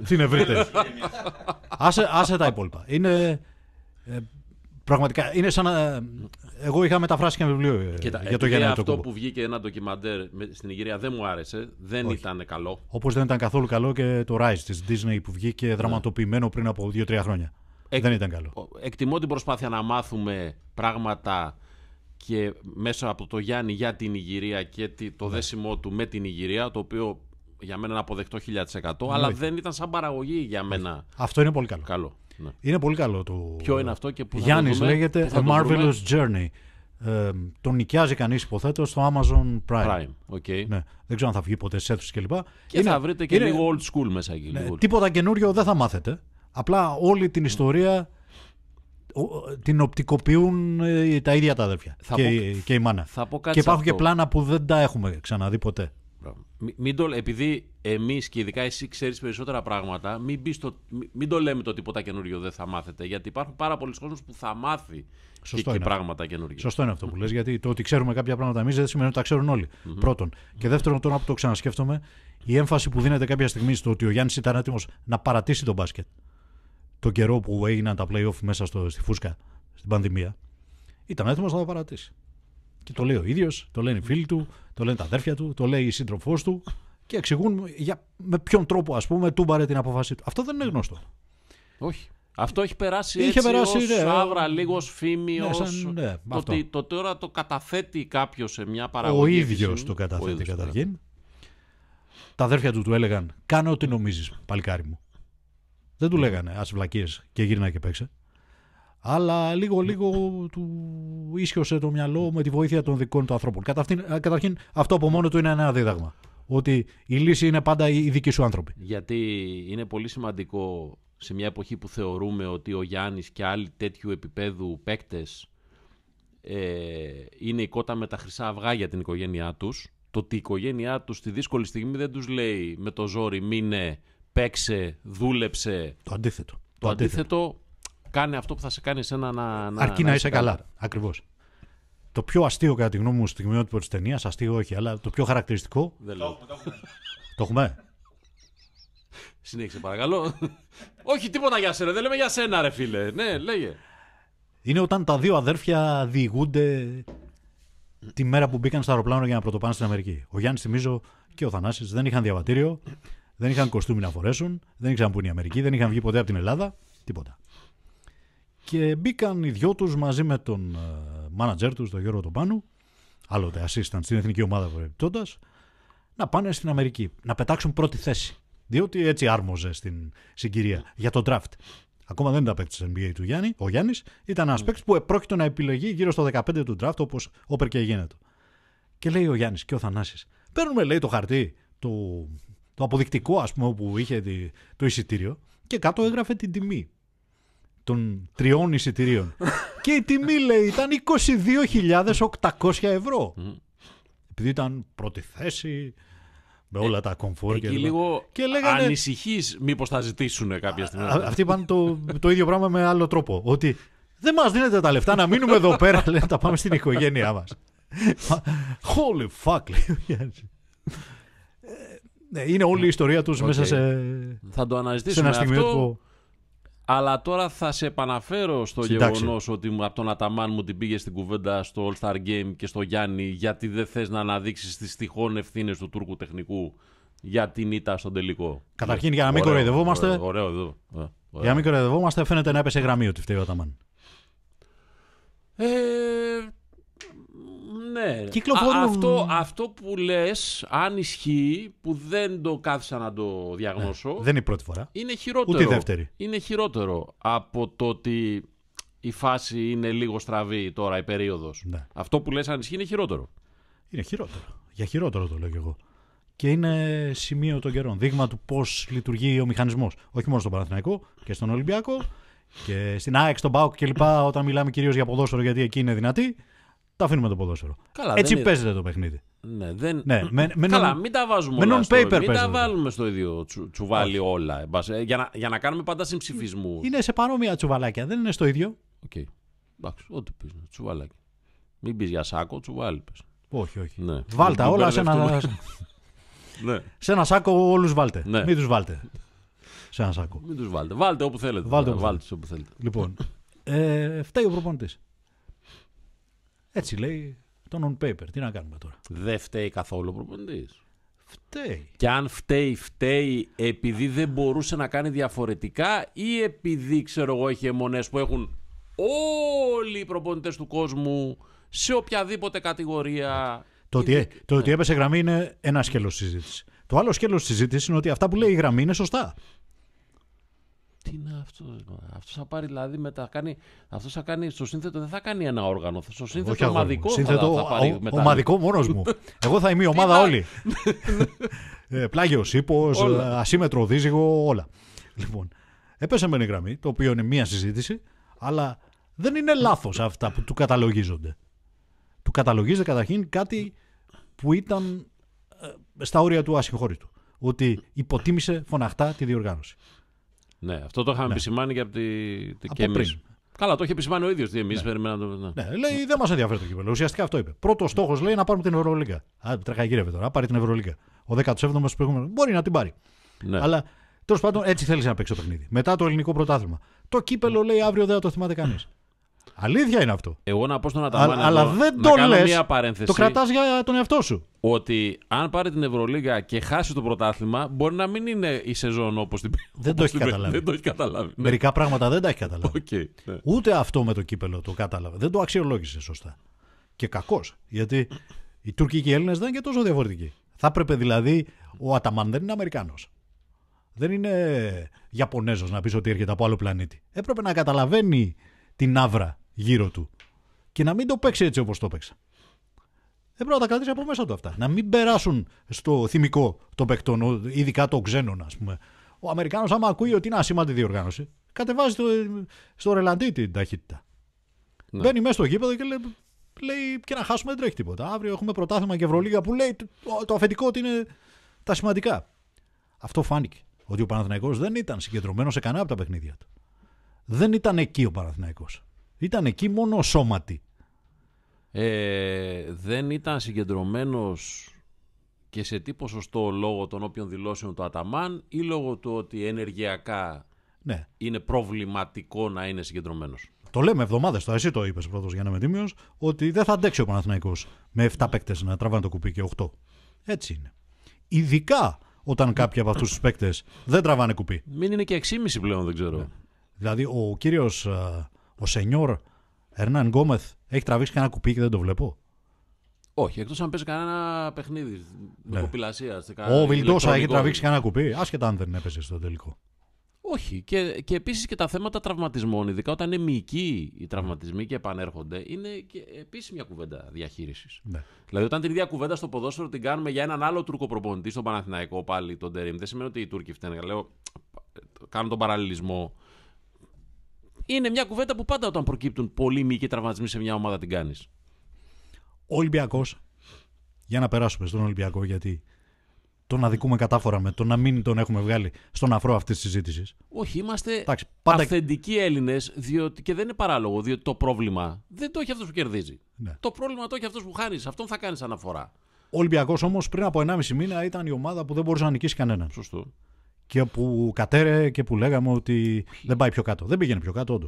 Την ευρύτερη. άσε, άσε τα υπόλοιπα. Είναι. Ε, πραγματικά είναι σαν να. Ε, εγώ είχα μεταφράσει και ένα βιβλίο ε, Κοίτα, για το Γιάννη Αυτό που βγήκε ένα ντοκιμαντέρ στην Ιγυρία δεν μου άρεσε. Δεν ήταν καλό. Όπως δεν ήταν καθόλου καλό και το Rise της Disney που βγήκε ναι. δραματοποιημένο πριν από 2-3 χρόνια. Δεν ήταν καλό. Εκτιμώ την προσπάθεια να μάθουμε πράγματα και μέσα από το Γιάννη για την Ιγυρία και το ναι. δέσιμό του με την Ιγυρία, το οποίο για μένα να αποδεκτό 1000%, αλλά δεν ήταν σαν παραγωγή για μένα. Αυτό είναι πολύ καλό. καλό ναι. Είναι πολύ καλό το. Ποιο είναι αυτό και που θα Γιάννης το λέγεται Marvelous Journey. Ε, τον νοικιάζει κανείς, υποθέτω, στο Amazon Prime. Prime okay. ναι. Δεν ξέρω αν θα βγει ποτέ σε αίθουσες κλπ. Και, και θα βρείτε και είναι, λίγο old school μέσα εκεί. Ναι, τίποτα καινούριο δεν θα μάθετε. Απλά όλη την ναι. ιστορία την οπτικοποιούν ε, τα ίδια τα αδέρφια και, και η μάνα. Θα πω κάτι και υπάρχουν και πλάνα που δεν τα έχουμε ξαναδεί ποτέ μην το, επειδή εμείς και ειδικά εσύ ξέρεις περισσότερα πράγματα, μην, το, μην το λέμε το τίποτα καινούριο δεν θα μάθετε. Γιατί υπάρχουν πάρα πολλοί κόσμοι που θα μάθει Σωστό και, πράγματα καινούργια. Σωστό είναι αυτό που λες. Γιατί το ότι ξέρουμε κάποια πράγματα εμείς δεν σημαίνει ότι τα ξέρουν Πρώτον. Και δεύτερον, τώρα που το ξανασκέφτομαι, η έμφαση που δίνεται κάποια στιγμή στο ότι ο Γιάννης ήταν έτοιμος να παρατήσει τον μπάσκετ τον καιρό που έγιναν τα playoff μέσα στο, στη Φούσκα στην πανδημία, ήταν έτοιμος να το παρατήσει. Και το λέει ο ίδιος, το λένε οι φίλοι του, το λένε τα αδέρφια του, το λέει η σύντροφός του και εξηγούν για, με ποιον τρόπο, ας πούμε, τούμπαρε την αποφασή του. Αυτό δεν είναι γνωστό. Όχι. Αυτό έχει περάσει Είχε έτσι περάσει, ως ναι, ναι, λίγος φήμη, ναι, Ναι, το, ότι, το τώρα το καταθέτει κάποιος σε μια παραγωγή. Ο ίδιος το καταθέτει καταρχήν. Τα αδέρφια του του έλεγαν, κάνε ό,τι νομίζεις, παλικάρι μου. Δεν του λέγανε, ας βλακίες και γύρνα και παίξε. Αλλά λίγο-λίγο του ίσχυσε το μυαλό με τη βοήθεια των δικών του ανθρώπων. Καταρχήν, ε, καταρχήν αυτό από μόνο του είναι ένα δίδαγμα. Ότι η λύση είναι πάντα οι δικοί σου άνθρωποι. Γιατί είναι πολύ σημαντικό σε μια εποχή που θεωρούμε ότι ο Γιάννης και άλλοι τέτοιου επίπεδου παίκτες ε, είναι η κότα με τα χρυσά αυγά για την οικογένειά τους. Το ότι η οικογένειά τους στη δύσκολη στιγμή δεν τους λέει με το ζόρι μείνε, παίξε, δούλεψε. Το αντίθετο. Το, αντίθετο Κάνε αυτό που θα σε κάνει εσένα να. να Αρκεί να, να είσαι καλά. Ακριβώς. Το πιο αστείο, κατά τη γνώμη μου, στιγμιότυπο της ταινίας, αστείο όχι, αλλά το πιο χαρακτηριστικό. Δεν λέω. Το έχουμε. το Συνέχισε, παρακαλώ. όχι, τίποτα για σένα. Δεν λέμε για σένα, ρε φίλε. Ναι, λέγε. Είναι όταν τα δύο αδέρφια διηγούνται τη μέρα που μπήκαν στο αεροπλάνο για να πρωτοπάνε στην Αμερική. Ο Γιάννης, θυμίζω, και ο Θανάσης δεν είχαν διαβατήριο, δεν είχαν κοστούμι να φορέσουν, δεν ήξεραν που είναι η Αμερική, δεν είχαν βγει ποτέ από την Ελλάδα. Τίποτα. Και μπήκαν οι δυο τους μαζί με τον ε, μάνατζερ τους, τον Γιώργο Τοπάνου, άλλοτε assistant στην εθνική ομάδα παρεμπιπτόντας, να πάνε στην Αμερική, να πετάξουν πρώτη θέση. Διότι έτσι άρμοζε στην συγκυρία για το draft. Ακόμα δεν τα τη NBA του Γιάννη. Ο Γιάννης ήταν ένας ναι. παίκτης που επρόκειτο να επιλεγεί γύρω στο 15 του draft, όπως όπερ και γίνεται. Και λέει ο Γιάννης και ο Θανάσης. Παίρνουμε, λέει, το χαρτί, το, το αποδεικτικό, ας πούμε, που είχε το εισιτήριο και κάτω έγραφε την τιμή των τριών εισιτηρίων. και η τιμή λέει ήταν 22.800 ευρώ. Επειδή ήταν πρώτη θέση, με ε, όλα τα κομφόρ και λίγο. Και λέγανε... Ανησυχείς, μήπως θα ζητήσουν κάποια στιγμή. αυτοί είπαν το, το ίδιο πράγμα με άλλο τρόπο. Ότι δεν μας δίνετε τα λεφτά να μείνουμε εδώ πέρα, λένε τα πάμε στην οικογένειά μας Holy fuck, λέει ε, ναι, Είναι όλη η ιστορία τους μέσα σε. Θα το σε ένα αυτό. Αλλά τώρα θα σε επαναφέρω στο γεγονός ότι από τον Αταμάν μου την πήγε στην κουβέντα στο All Star Game και στο Γιάννη, γιατί δεν θες να αναδείξεις τις τυχόν ευθύνες του Τούρκου τεχνικού για την ήττα στον τελικό. Καταρχήν, για να ναι. μην κοροϊδευόμαστε. Ωραίο, εδώ. Ε, για να μην κοροϊδευόμαστε, φαίνεται να έπεσε γραμμή ότι φταίει ο Αταμάν. Ε, ναι. αυτό, αυτό που λες, αν ισχύει, που δεν το κάθισα να το διαγνώσω. Ναι, δεν είναι η πρώτη φορά. Είναι χειρότερο. Ούτε η δεύτερη. Είναι χειρότερο από το ότι η φάση είναι λίγο στραβή τώρα, η περίοδος. Ναι. Αυτό που λες, αν ισχύει, είναι χειρότερο. Είναι χειρότερο. Για χειρότερο το λέω κι εγώ. Και είναι σημείο των καιρών. Δείγμα του πώς λειτουργεί ο μηχανισμός. Όχι μόνο στον Παναθηναϊκό και στον Ολυμπιακό και στην ΑΕΚ, στον ΠΑΟΚ κλπ. Όταν μιλάμε κυρίως για ποδόσφαιρο, γιατί εκεί είναι δυνατή. Το αφήνουμε το ποδόσφαιρο. Καλά, Έτσι δεν παίζεται το παιχνίδι. Ναι, δεν... ναι, με, με Καλά, μην τα βάζουμε όλα. Στο... μην τα βάλουμε στο ίδιο τσου, τσουβάλι όλα. Για να, για να κάνουμε πάντα συμψηφισμού. Είναι σε παρόμοια τσουβαλάκια, δεν είναι στο ίδιο. Οκ. Okay. Εντάξει, ό,τι πεις. Ναι, τσουβαλάκια. Μην πεις για σάκο, τσουβάλι πες. Όχι, όχι. Ναι. όλα σε ένα. ναι. σε ένα σάκο όλους βάλτε. Ναι. Μην τους βάλτε. Σε ένα σάκο. Μην τους βάλτε. Βάλτε όπου θέλετε. Βάλτε όπου θέλετε. Λοιπόν, ε, φταίει ο προπονητής. Έτσι λέει το on paper. Τι να κάνουμε τώρα. Δεν φταίει καθόλου ο προπονητής. Φταίει. Και αν φταίει, φταίει επειδή δεν μπορούσε να κάνει διαφορετικά ή επειδή, ξέρω εγώ, έχει αιμονε που έχουν όλοι οι προπονητές του κόσμου σε οποιαδήποτε κατηγορία. Το ότι, ε, το ότι ναι. έπεσε γραμμή είναι ένα σκέλος συζήτησης. Το άλλο σκέλος συζήτησης είναι ότι αυτά που λέει η γραμμή είναι σωστά τι είναι αυτό. Λοιπόν. Αυτός θα πάρει, δηλαδή, μετά κάνει, αυτός θα κάνει στο σύνθετο, δεν θα κάνει ένα όργανο. Στο σύνθετο Όχι, ομαδικό σύνθετο, θα, θα πάρει ο, μετά. Ομαδικό μόνος μου. Εγώ θα είμαι η ομάδα όλη. Ε, πλάγιος ύπος, ε, ασύμετρο δίζυγο, όλα. Λοιπόν, έπεσε με γραμμή, το οποίο είναι μία συζήτηση, αλλά δεν είναι λάθος αυτά που του καταλογίζονται. Του καταλογίζεται καταρχήν κάτι που ήταν ε, στα όρια του ασυγχώρητου. Ότι υποτίμησε φωναχτά τη διοργάνωση. Ναι, αυτό το είχαμε ναι. επισημάνει και από τη, Καλά, το είχε επισημάνει ο ίδιος εμείς ναι. Ναι. ναι, λέει δεν μας ενδιαφέρει το κύπελο. Ουσιαστικά αυτό είπε. Πρώτος στόχος λέει να πάρουμε την Ευρωλίγκα. Α, τώρα, να πάρει την Ευρωλίγκα. Ο 17ο του προηγούμενου. Μπορεί να την πάρει. Ναι. Αλλά τέλος πάντων έτσι θέλεις να παίξει το παιχνίδι. Μετά το ελληνικό πρωτάθλημα. Το κύπελο λέει αύριο δεν θα το θυμάται κανείς. Αλήθεια είναι αυτό. Εγώ να πω στον Αταμάν. Αλλά δεν το λε. Το κρατάς για τον εαυτό σου. Ότι αν πάρει την Ευρωλίγα και χάσει το πρωτάθλημα, μπορεί να μην είναι η σεζόν όπως την Δεν το έχει Δεν το έχει καταλάβει. Ναι. Μερικά πράγματα δεν τα έχει καταλάβει. Ναι. Ούτε αυτό με το κύπελο το κατάλαβε. Δεν το αξιολόγησε σωστά. Και κακώ. Γιατί οι Τούρκοι και οι Έλληνες δεν είναι και τόσο διαφορετικοί. Θα έπρεπε δηλαδή ο Αταμάν δεν είναι Αμερικάνος. Δεν είναι Ιαπωνέζος να πεις ότι έρχεται από άλλο πλανήτη. Έπρεπε να καταλαβαίνει την άβρα γύρω του. Και να μην το παίξει έτσι όπως το παίξα. Δεν πρέπει να τα κρατήσει από μέσα του αυτά. Να μην περάσουν στο θυμικό των παικτών, ειδικά των ξένων, ας πούμε. Ο Αμερικάνος, άμα ακούει ότι είναι ασήμαντη διοργάνωση, κατεβάζει το, στο ρελαντί την ταχύτητα. Ναι. Μπαίνει μέσα στο γήπεδο και λέει, και να χάσουμε δεν τρέχει τίποτα. Αύριο έχουμε πρωτάθλημα και Ευρωλίγα που λέει το, το αφεντικό ότι είναι τα σημαντικά. Αυτό φάνηκε. Ότι ο Παναθηναϊκός δεν ήταν συγκεντρωμένος σε κανένα από τα παιχνίδια του. Δεν ήταν εκεί ο Παναθηναϊκός. Ήταν εκεί μόνο σώματι. Ε, δεν ήταν συγκεντρωμένος και σε τι ποσοστό λόγω των όποιων δηλώσεων του Αταμάν ή λόγω του ότι ενεργειακά ναι. είναι προβληματικό να είναι συγκεντρωμένος. Το λέμε εβδομάδες τώρα, εσύ το είπες πρώτος για να είμαι τίμιο, ότι δεν θα αντέξει ο Παναθυναϊκό με 7 παίκτες να τραβάνε το κουπί και 8. Έτσι είναι. Ειδικά όταν κάποιοι από αυτούς τους παίκτες δεν τραβάνε κουπί. Μην είναι και 6,5 πλέον, δεν ξέρω. Ναι. Δηλαδή, ο κύριος ο Σενιόρ Ερνάν Γκόμεθ έχει τραβήξει κανένα κουπί και δεν το βλέπω. Όχι, εκτός αν παίζει κανένα παιχνίδι. Ναι. Ο Βιλντόσα έχει τραβήξει κανένα κουπί, άσχετα αν δεν έπαιζε στο τελικό. Όχι. Και, και επίσης και τα θέματα τραυματισμών, ειδικά όταν είναι μυϊκοί οι τραυματισμοί και επανέρχονται, είναι και επίση μια κουβέντα διαχείρισης. Ναι. Δηλαδή, όταν την ίδια κουβέντα στο ποδόσφαιρο την κάνουμε για έναν άλλο Τούρκο προπονητή, στον Παναθηναϊκό πάλι, τον Τερήμ, δεν σημαίνει ότι οι Τούρκοι φταίνουν. Λέω, κάνω τον παραλληλισμό είναι μια κουβέντα που πάντα όταν προκύπτουν πολλοί μη τραυματισμοί σε μια ομάδα την κάνεις. Ο Ολυμπιακός, για να περάσουμε στον Ολυμπιακό, γιατί τον να δικούμε κατάφορα με το να μην τον έχουμε βγάλει στον αφρό αυτής της συζήτησης. Όχι, είμαστε Εντάξει, πάντα... αυθεντικοί Έλληνες και δεν είναι παράλογο, διότι το πρόβλημα δεν το έχει αυτός που κερδίζει. Ναι. Το πρόβλημα το έχει αυτός που χάνεις. Αυτόν θα κάνεις αναφορά. Ο Ολυμπιακός όμως πριν από 1,5 μήνα ήταν η ομάδα που δεν μπορούσε να νικήσει κανέναν. Σωστό και που κατέρε και που λέγαμε ότι δεν πάει πιο κάτω. Δεν πήγαινε πιο κάτω, όντως.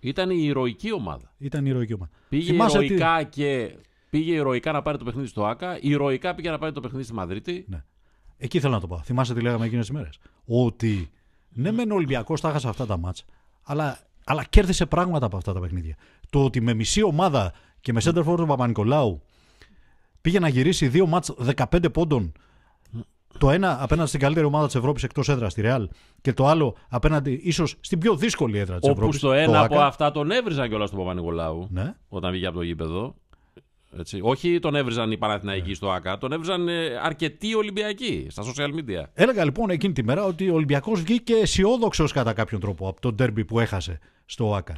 Ήταν η ηρωική ομάδα. Ήταν η ηρωική ομάδα. Πήγε Θυμάσαι ηρωικά και πήγε ηρωικά να πάρει το παιχνίδι στο ΑΚΑ, ηρωικά πήγε να πάρει το παιχνίδι στη Μαδρίτη. Ναι. Εκεί θέλω να το πάω. Θυμάσαι τι λέγαμε εκείνες τις μέρες. Ότι ναι, μεν ο Ολυμπιακός τα χάσε αυτά τα μάτσα, αλλά, αλλά κέρδισε πράγματα από αυτά τα παιχνίδια. Το ότι με μισή ομάδα και με σέντερφορ του Παπα-Νικολάου πήγε να γυρίσει δύο μάτς 15 πόντων το ένα απέναντι στην καλύτερη ομάδα της Ευρώπης εκτός έδρας, στη Ρεάλ, και το άλλο απέναντι ίσως στην πιο δύσκολη έδρα της Ευρώπη. Όπου στο ένα από αυτά τον έβριζαν κιόλας τον Παπα-Νικολάου ναι. όταν βγήκε από το γήπεδο. Έτσι. Όχι τον έβριζαν οι Παναθηναϊκοί ναι. στο ΑΚΑ, τον έβριζαν ε, αρκετοί Ολυμπιακοί στα social media. Έλεγα λοιπόν εκείνη τη μέρα ότι ο Ολυμπιακός βγήκε αισιόδοξος κατά κάποιον τρόπο από τον τέρμπι που έχασε στο ΑΚΑ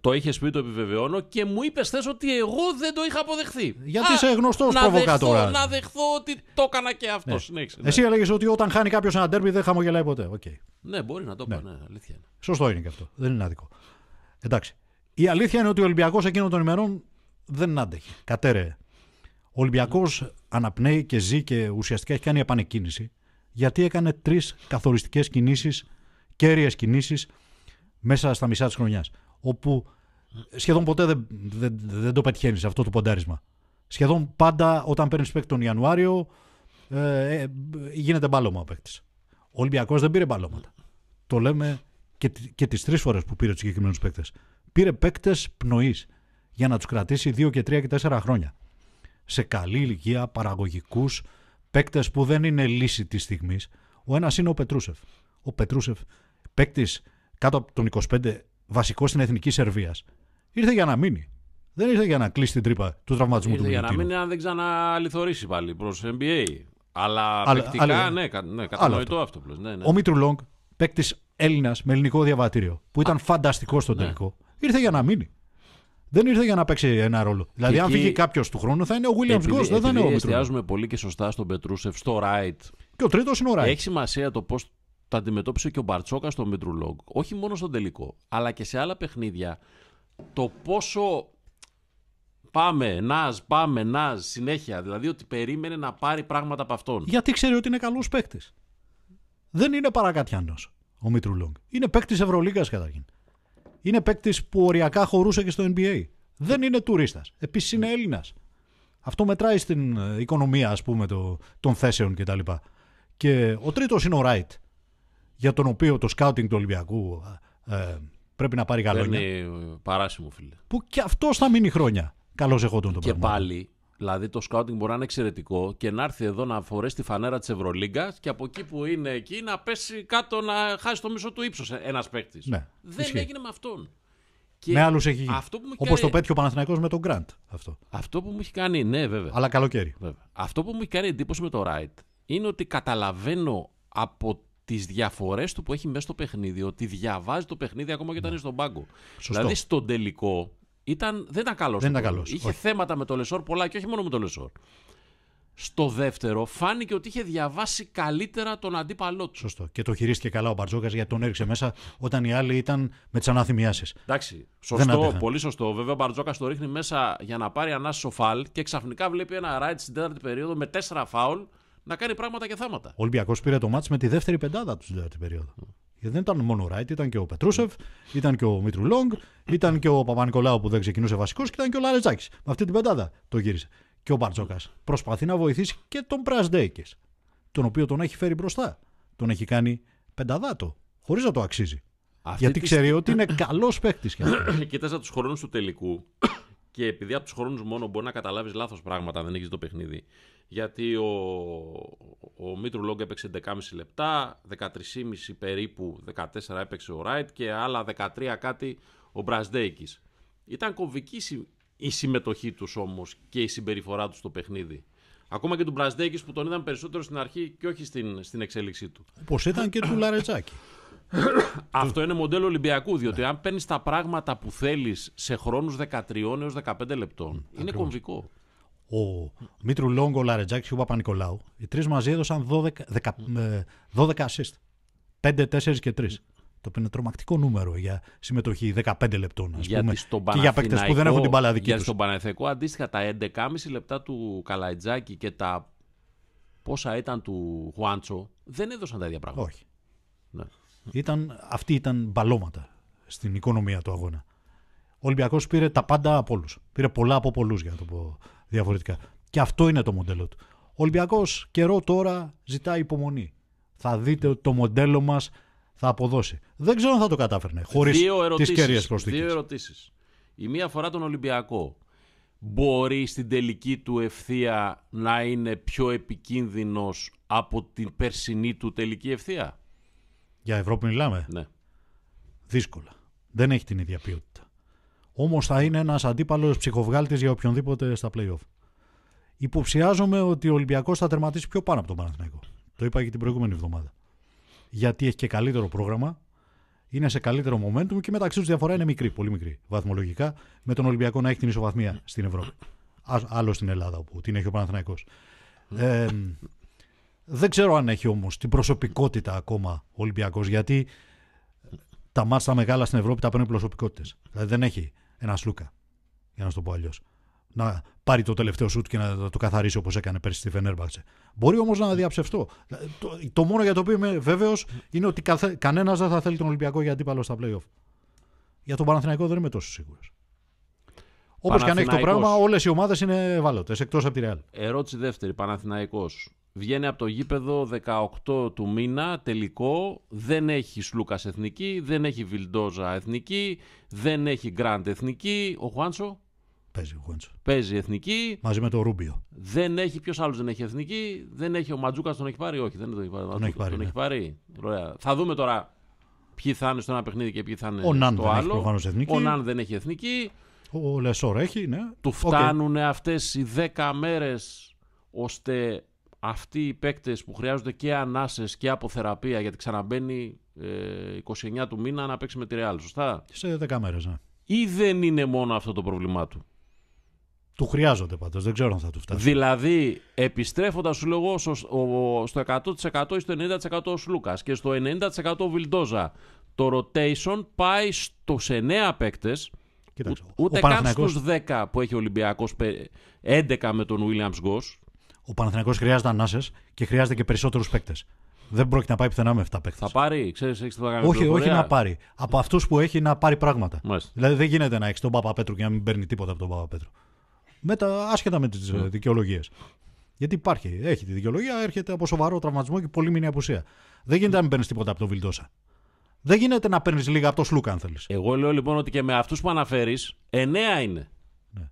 το είχε πει, το επιβεβαιώνω και μου είπες χθε ότι εγώ δεν το είχα αποδεχθεί. Γιατί είσαι γνωστό προβοκατόρα. Να δεχθώ ότι το έκανα και αυτός. Ναι. Ναι, Εσύ ναι. έλεγες ότι όταν χάνει κάποιος ένα τέρμι δεν χαμογελάει ποτέ. Okay. Ναι, μπορεί να το πω, Ναι. αλήθεια είναι. Σωστό είναι και αυτό. Δεν είναι άδικο. Εντάξει. Η αλήθεια είναι ότι ο Ολυμπιακός εκείνων των ημερών δεν άντεχε. Κατέρεε. Ο Ολυμπιακός αναπνέει και ζει και ουσιαστικά έχει κάνει επανεκκίνηση. Γιατί έκανε τρεις καθοριστικές κινήσεις, κέρυες κινήσεις μέσα στα μισά της χρονιάς όπου σχεδόν ποτέ δεν, δεν, δεν το πετυχαίνεις αυτό το ποντάρισμα. Σχεδόν πάντα όταν παίρνεις παίκτη τον Ιανουάριο ε, ε γίνεται μπάλωμα ο παίκτης. Ο Ολυμπιακός δεν πήρε μπάλωματα. Το λέμε και, και τις τρεις φορές που πήρε τους συγκεκριμένους παίκτες. Πήρε παίκτες πνοής για να τους κρατήσει δύο και τρία και 4 χρόνια. Σε καλή ηλικία, παραγωγικούς, παίκτες που δεν είναι λύση της στιγμής. Ο ένας είναι ο Πετρούσεφ. Ο Πετρούσεφ, παίκτης κάτω από τον 25, βασικό στην εθνική Σερβία. Ήρθε για να μείνει. Δεν ήρθε για να κλείσει την τρύπα του τραυματισμού του του Ήρθε Για να μείνει αν δεν ξαναλυθωρήσει πάλι προς NBA. Αλλά, παικτικά, ναι, ναι, κατανοητό αυτό. αυτό ναι, ναι. Ο Μίτρου Λόγκ, παίκτης Έλληνας με ελληνικό διαβατήριο, που ήταν φανταστικός στο ναι. τελικό, ήρθε για να μείνει. Δεν ήρθε για να παίξει ένα ρόλο. Δηλαδή, αν φύγει κάποιος του χρόνου, θα είναι ο Βίλιαμ Ghost, δεν θα είναι ο Μίτρου. Εστιάζουμε πολύ και σωστά στον Πετρούσεφ, στο Ράιτ. Και ο τρίτος είναι ο Ράιτ. Έχει σημασία το πώς το αντιμετώπισε και ο Μπαρτσόκα στο Μητρουλόγκ, όχι μόνο στον τελικό, αλλά και σε άλλα παιχνίδια, το πόσο πάμε, να πάμε, να συνέχεια. Δηλαδή ότι περίμενε να πάρει πράγματα από αυτόν. Γιατί ξέρει ότι είναι καλός παίκτης. Δεν είναι παρακατιανό ο Μητρουλόγκ. Είναι παίκτης Ευρωλίγα καταρχήν. Είναι παίκτης που οριακά χωρούσε και στο NBA. Δεν είναι τουρίστας. Επίσης είναι Έλληνας. Αυτό μετράει στην ε, οικονομία, ας πούμε, των θέσεων κτλ. Και, και ο τρίτος είναι ο Ράιτ για τον οποίο το σκάουτινγκ του Ολυμπιακού ε, πρέπει να πάρει γαλόνια. Είναι ε, παράσιμο, φίλε. Που και αυτός θα μείνει χρόνια. Καλώς εγώ τον πράγμα. Και πάλι, δηλαδή το σκάουτινγκ μπορεί να είναι εξαιρετικό και να έρθει εδώ να φορέσει τη φανέρα της Ευρωλίγκας και από εκεί που είναι εκεί να πέσει κάτω να χάσει το μισό του ύψος ε, ένας παίκτης. Ναι, Δεν ισχύει. έγινε με αυτόν. Και με άλλους έχει γίνει. Όπω το πέτυχε ο Παναθυνακό με τον Γκραντ. Αυτό. αυτό που μου έχει κάνει, ναι, βέβαια. Αλλά καλοκαίρι. Βέβαια. Αυτό που μου έχει κάνει εντύπωση με το Ράιτ είναι ότι καταλαβαίνω από τις διαφορές του που έχει μέσα στο παιχνίδι, ότι διαβάζει το παιχνίδι ακόμα και όταν ναι. είναι στον πάγκο. Σωστό. Δηλαδή στον τελικό ήταν, δεν ήταν καλός. Δεν ήταν καλός. Είχε θέματα με το Λεσόρ πολλά και όχι μόνο με το Λεσόρ. Στο δεύτερο, φάνηκε ότι είχε διαβάσει καλύτερα τον αντίπαλό του. Σωστό. Και το χειρίστηκε καλά ο Μπαρτζόκας γιατί τον έριξε μέσα όταν οι άλλοι ήταν με τις αναθυμιάσεις. Εντάξει. Σωστό, πολύ σωστό. Βέβαια, ο Μπαρτζόκας το ρίχνει μέσα για να πάρει ανάσο φαλ και ξαφνικά βλέπει ένα ράιτ στην τέταρτη περίοδο με τέσσερα φάουλ να κάνει πράγματα και θάματα. Ο Ολυμπιακός πήρε το μάτι με τη δεύτερη πεντάδα τους στην δηλαδή, τέταρτη περίοδο. Mm. Γιατί δεν ήταν μόνο ο Ράιτ, ήταν και ο Πετρούσεφ, ήταν και ο Μήτρου Λόγκ, ήταν και ο Παπα-Νικολάου που δεν ξεκινούσε βασικός και ήταν και ο Λαρετζάκη. Με αυτή την πεντάδα το γύρισε. Και ο Μπαρτζόκας προσπαθεί να βοηθήσει και τον Πρασδέικε, τον οποίο τον έχει φέρει μπροστά. Τον έχει κάνει πενταδάτο, χωρίς να το αξίζει. Αυτή Γιατί ξέρει ότι είναι καλός παίκτης. Κοίταζα τους χρόνους του τελικού και επειδή από τους χρόνους μόνο μπορεί να καταλάβεις λάθος πράγματα δεν έχεις το παιχνίδι. Γιατί ο, ο Μήτρου Λόγκ έπαιξε 11,5 λεπτά, 13,5 περίπου, 14 έπαιξε ο Ράιτ και άλλα 13 κάτι ο Μπραντέικη. Ήταν κομβική η συμμετοχή τους όμως και η συμπεριφορά τους στο παιχνίδι. Ακόμα και του Μπραντέικη που τον είδαν περισσότερο στην αρχή και όχι στην, στην εξέλιξή του. Όπως ήταν και του Λαρετσάκη. Αυτό είναι μοντέλο Ολυμπιακού, διότι αν παίρνεις τα πράγματα που θέλεις σε χρόνους 13 έω 15 λεπτών, είναι κομβικό. Ο Μήτρου Λόγκο, ο Λαρετζάκης και ο Παπα-Νικολάου, οι τρεις μαζί έδωσαν 12, 12 5, 4 και 3. Το οποίο είναι τρομακτικό νούμερο για συμμετοχή 15 λεπτών, ας πούμε. και για παίκτες που δεν έχουν την μπάλα δική τους. στον Παναθηναϊκό αντίστοιχα τα 11,5 λεπτά του Καλαϊτζάκη και τα πόσα ήταν του Χουάντσο δεν έδωσαν τα ίδια πράγματα. Όχι. Ναι. Ήταν, αυτοί ήταν μπαλώματα στην οικονομία του αγώνα. Ο Ολυμπιακός πήρε τα πάντα από όλους. Πήρε πολλά από πολλούς, για να το πω διαφορετικά. Και αυτό είναι το μοντέλο του. Ο Ολυμπιακός καιρό τώρα ζητά υπομονή. Θα δείτε ότι το μοντέλο μας θα αποδώσει. Δεν ξέρω αν θα το κατάφερνε. Χωρίς τι κέρυες προσθήκες. Δύο ερωτήσεις. Η μία αφορά τον Ολυμπιακό. Μπορεί στην τελική του ευθεία να είναι πιο επικίνδυνος από την περσινή του τελική ευθεία. Για Ευρώπη μιλάμε. Ναι. Δύσκολα. Δεν έχει την ίδια ποιότητα. Όμως θα είναι ένας αντίπαλος ψυχοβγάλτης για οποιονδήποτε στα playoff. Υποψιάζομαι ότι ο Ολυμπιακός θα τερματίσει πιο πάνω από τον Παναθηναϊκό. Το είπα και την προηγούμενη εβδομάδα. Γιατί έχει και καλύτερο πρόγραμμα, είναι σε καλύτερο momentum και μεταξύ τους διαφορά είναι μικρή, πολύ μικρή βαθμολογικά, με τον Ολυμπιακό να έχει την ισοβαθμία στην Ευρώπη. Άλλο στην Ελλάδα, όπου την έχει ο Παναθηναϊκός. Ε, δεν ξέρω αν έχει όμως την προσωπικότητα ακόμα ο Ολυμπιακός, γιατί τα μάτσα μεγάλα στην Ευρώπη τα παίρνουν προσωπικότητες. Δηλαδή δεν έχει ένας Λούκα, για να σου το πω αλλιώς. Να πάρει το τελευταίο σουτ και να το καθαρίσει όπως έκανε πέρσι στη Φενέρμπαξε. Μπορεί όμως να διαψευστώ. Το, το μόνο για το οποίο είμαι βέβαιος είναι ότι κανένας δεν θα θέλει τον Ολυμπιακό για αντίπαλο στα playoff. Για τον Παναθηναϊκό δεν είμαι τόσο σίγουρος. Όπως και αν έχει το πράγμα, όλες οι ομάδες είναι ευάλωτες εκτός από τη Ρεάλ. Ερώτηση δεύτερη, Παναθηναϊκός. Βγαίνει από το γήπεδο 18 του μήνα, τελικό. Δεν έχει Σλούκας εθνική, δεν έχει Βιλντόζα εθνική, δεν έχει Γκραντ εθνική. Ο Χουάντσο. Παίζει ο Παίζει εθνική. Μαζί με το Ρούμπιο. Δεν έχει, ποιος άλλος δεν έχει εθνική. Δεν έχει ο Ματζούκας, τον έχει πάρει. Όχι, δεν τον έχει πάρει. Τον, έχει πάρει, τον ναι. έχει πάρει. Θα δούμε τώρα ποιοι θα είναι στο ένα παιχνίδι και ποιοι θα είναι ο στο άλλο. εθνική. Ο Ναν δεν έχει εθνική. Ο Λεσόρ έχει, ναι. Του φτάνουν okay. αυτές οι 10 μέρες ώστε αυτοί οι παίκτες που χρειάζονται και ανάσες και αποθεραπεία γιατί ξαναμπαίνει 29 ε, του μήνα να παίξει με τη Ρεάλ, σωστά. Σε 10 μέρες, ναι. Ή δεν είναι μόνο αυτό το πρόβλημά του. Του χρειάζονται πάντως, δεν ξέρω αν θα του φτάσει. Δηλαδή, επιστρέφοντας σου λέγω στο 100% ή στο 90% ο Σλούκας και στο 90% ο Βιλντόζα, το rotation πάει στους 9 παίκτες, ο, ούτε ο καν στους 10 που έχει ο Ολυμπιακός, 11 με τον Williams Γκό. Ο Παναθηναϊκός χρειάζεται ανάσες και χρειάζεται και περισσότερους παίκτες. Δεν πρόκειται να πάει πουθενά με 7 παίκτες. Θα πάρει, ξέρεις, έχεις την Όχι, όχι να πάρει. Από αυτούς που έχει να πάρει πράγματα. Δηλαδή δεν γίνεται να έχεις τον Παπαπέτρου και να μην παίρνει τίποτα από τον Παπαπέτρου. Μετά, άσχετα με τις mm. Ε, ναι. δικαιολογίες. Γιατί υπάρχει, έχει τη δικαιολογία, έρχεται από σοβαρό τραυματισμό και πολύ μήνυα απουσία. Δεν γίνεται να μην παίρνεις τίποτα από τον Βιλντόσα. Δεν γίνεται να παίρνεις λίγα από το Σλούκα, αν θέλεις. Εγώ λέω λοιπόν ότι και με αυτούς που αναφέρεις, 9 είναι. Ναι. Δεν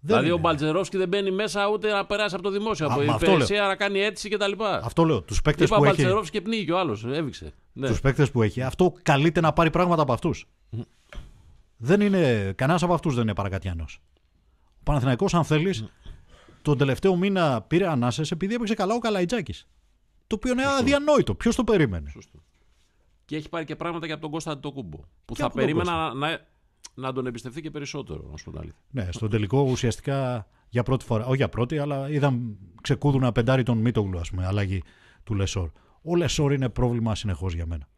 δηλαδή ο Μπαλτζερόφσκι δεν μπαίνει μέσα ούτε να περάσει από το δημόσιο. Α, από την υπηρεσία να κάνει αίτηση κτλ. Αυτό λέω. Τους παίκτες που έχει. Ο και πνίγει ο άλλος. Έβηξε. Ναι. Τους παίκτες που έχει. Αυτό καλείται να πάρει πράγματα από αυτούς. Δεν είναι. Κανένας από αυτούς δεν είναι παρακατιανός. Ο Παναθηναϊκός αν θέλεις, τον τελευταίο μήνα πήρε ανάσες επειδή έπαιξε καλά ο Καλαϊτζάκης. Το οποίο είναι αδιανόητο. Ποιος το περίμενε. Σωστό και έχει πάρει και πράγματα και από τον Κώστα το Που θα περίμενα να, να τον εμπιστευτεί και περισσότερο, να σου Ναι, στον τελικό ουσιαστικά για πρώτη φορά, όχι για πρώτη, αλλά είδαμε ξεκούδου να πεντάρει τον Μίτογλου, ας πούμε, αλλαγή του Λεσόρ. Ο Λεσόρ είναι πρόβλημα συνεχώς για μένα.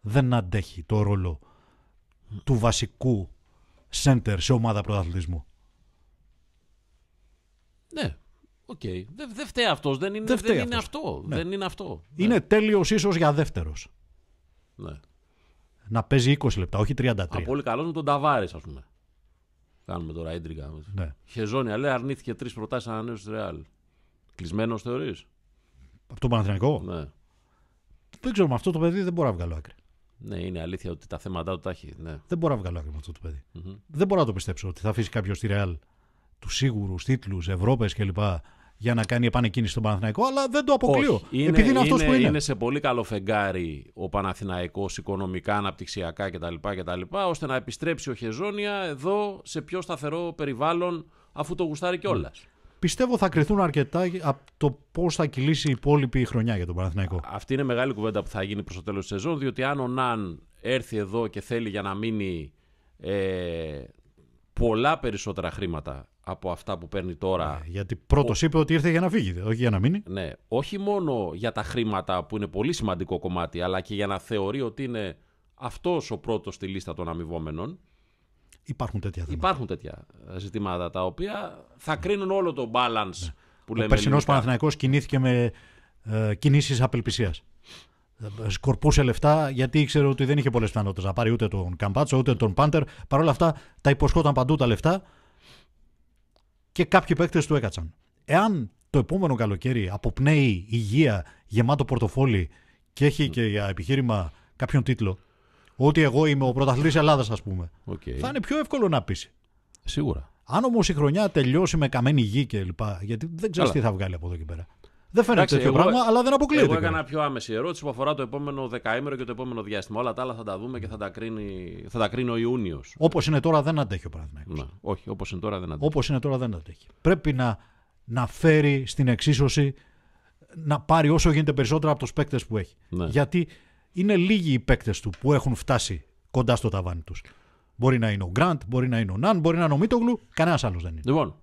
Δεν αντέχει το ρόλο του βασικού center σε ομάδα πρωταθλητισμού. Ναι, Οκ. Okay. Δεν δε φταίει αυτός. Ναι. Δεν είναι, αυτός. είναι αυτό. Είναι τέλειος ίσως για δεύτερος. Ναι. Να παίζει 20 λεπτά, όχι 33. Από πολύ καλός είναι τον Ταβάρης, ας πούμε. Κάνουμε τώρα ίντρικα. Ναι. Χεζόνια λέει αρνήθηκε τρεις προτάσεις ανανέωσης τη Ρεάλ. Κλεισμένος θεωρείς. Από τον Παναθηναϊκό. Ναι. Δεν ξέρω, με αυτό το παιδί δεν μπορώ να βγάλω άκρη. Ναι, είναι αλήθεια ότι τα θέματα του τα έχει. Ναι. Δεν μπορώ να βγάλω άκρη με αυτό το παιδί. Δεν μπορώ να το πιστέψω ότι θα αφήσει κάποιος τη Ρεάλ τους σίγουρους τίτλους, Ευρώπες κλπ για να κάνει επανεκκίνηση στον Παναθηναϊκό, αλλά δεν το αποκλείω. είναι, επειδή είναι, που είναι. είναι σε πολύ καλό φεγγάρι ο Παναθηναϊκός οικονομικά, αναπτυξιακά κτλ, κτλ. ώστε να επιστρέψει ο Χεζόνια εδώ σε πιο σταθερό περιβάλλον, αφού το γουστάρει ναι. κιόλας. Πιστεύω θα κρυθούν αρκετά από το πώς θα κυλήσει η υπόλοιπη χρονιά για τον Παναθηναϊκό. Αυτή είναι μεγάλη κουβέντα που θα γίνει προς το τέλος της σεζόν, διότι αν ο Ναν έρθει εδώ και θέλει για να μείνει ε, πολλά περισσότερα χρήματα από αυτά που παίρνει τώρα. Ναι, γιατί πρώτος ο... είπε ότι ήρθε για να φύγει, όχι για να μείνει. Ναι, όχι μόνο για τα χρήματα που είναι πολύ σημαντικό κομμάτι, αλλά και για να θεωρεί ότι είναι αυτός ο πρώτος στη λίστα των αμοιβόμενων. Υπάρχουν τέτοια θέματα. Υπάρχουν τέτοια ζητήματα τα οποία θα ναι. κρίνουν όλο το balance ναι. που λέμε. Ο περσινό Παναθυναϊκό κινήθηκε με ε, κινήσεις απελπισίας. Ε, ε, σκορπούσε λεφτά γιατί ήξερε ότι δεν είχε πολλές πιθανότητες να πάρει ούτε τον Καμπάτσο ούτε τον Πάντερ. Παρ' όλα αυτά τα υποσχόταν παντού τα λεφτά και κάποιοι παίκτες του έκατσαν. Εάν το επόμενο καλοκαίρι αποπνέει υγεία, γεμάτο πορτοφόλι και έχει ναι. και για επιχείρημα κάποιον τίτλο, ότι εγώ είμαι ο πρωταθλητής Ελλάδας, ας πούμε, okay. θα είναι πιο εύκολο να πείσει. Σίγουρα. Αν όμως η χρονιά τελειώσει με καμένη γη κλπ. Γιατί δεν ξέρεις τι θα βγάλει από εδώ και πέρα. Δεν φαίνεται Εντάξει, τέτοιο εγώ, πράγμα, αλλά δεν αποκλείεται. Εγώ έκανα πιο άμεση ερώτηση που αφορά το επόμενο δεκαήμερο και το επόμενο διάστημα. Όλα τα άλλα θα τα δούμε και θα τα κρίνει, θα τα κρίνει ο Ιούνιος. Όπως είναι τώρα δεν αντέχει ο Παναγιώτη. Ναι, όχι, όπως είναι τώρα δεν αντέχει. Όπως είναι τώρα δεν αντέχει. Πρέπει να, να φέρει στην εξίσωση να πάρει όσο γίνεται περισσότερα από τους παίκτες που έχει. Ναι. Γιατί είναι λίγοι οι παίκτες του που έχουν φτάσει κοντά στο ταβάνι τους. Μπορεί να είναι ο Γκραντ, μπορεί να είναι ο Ναν, μπορεί να είναι ο Μίτογλου, κανένας άλλος δεν είναι. Λοιπόν,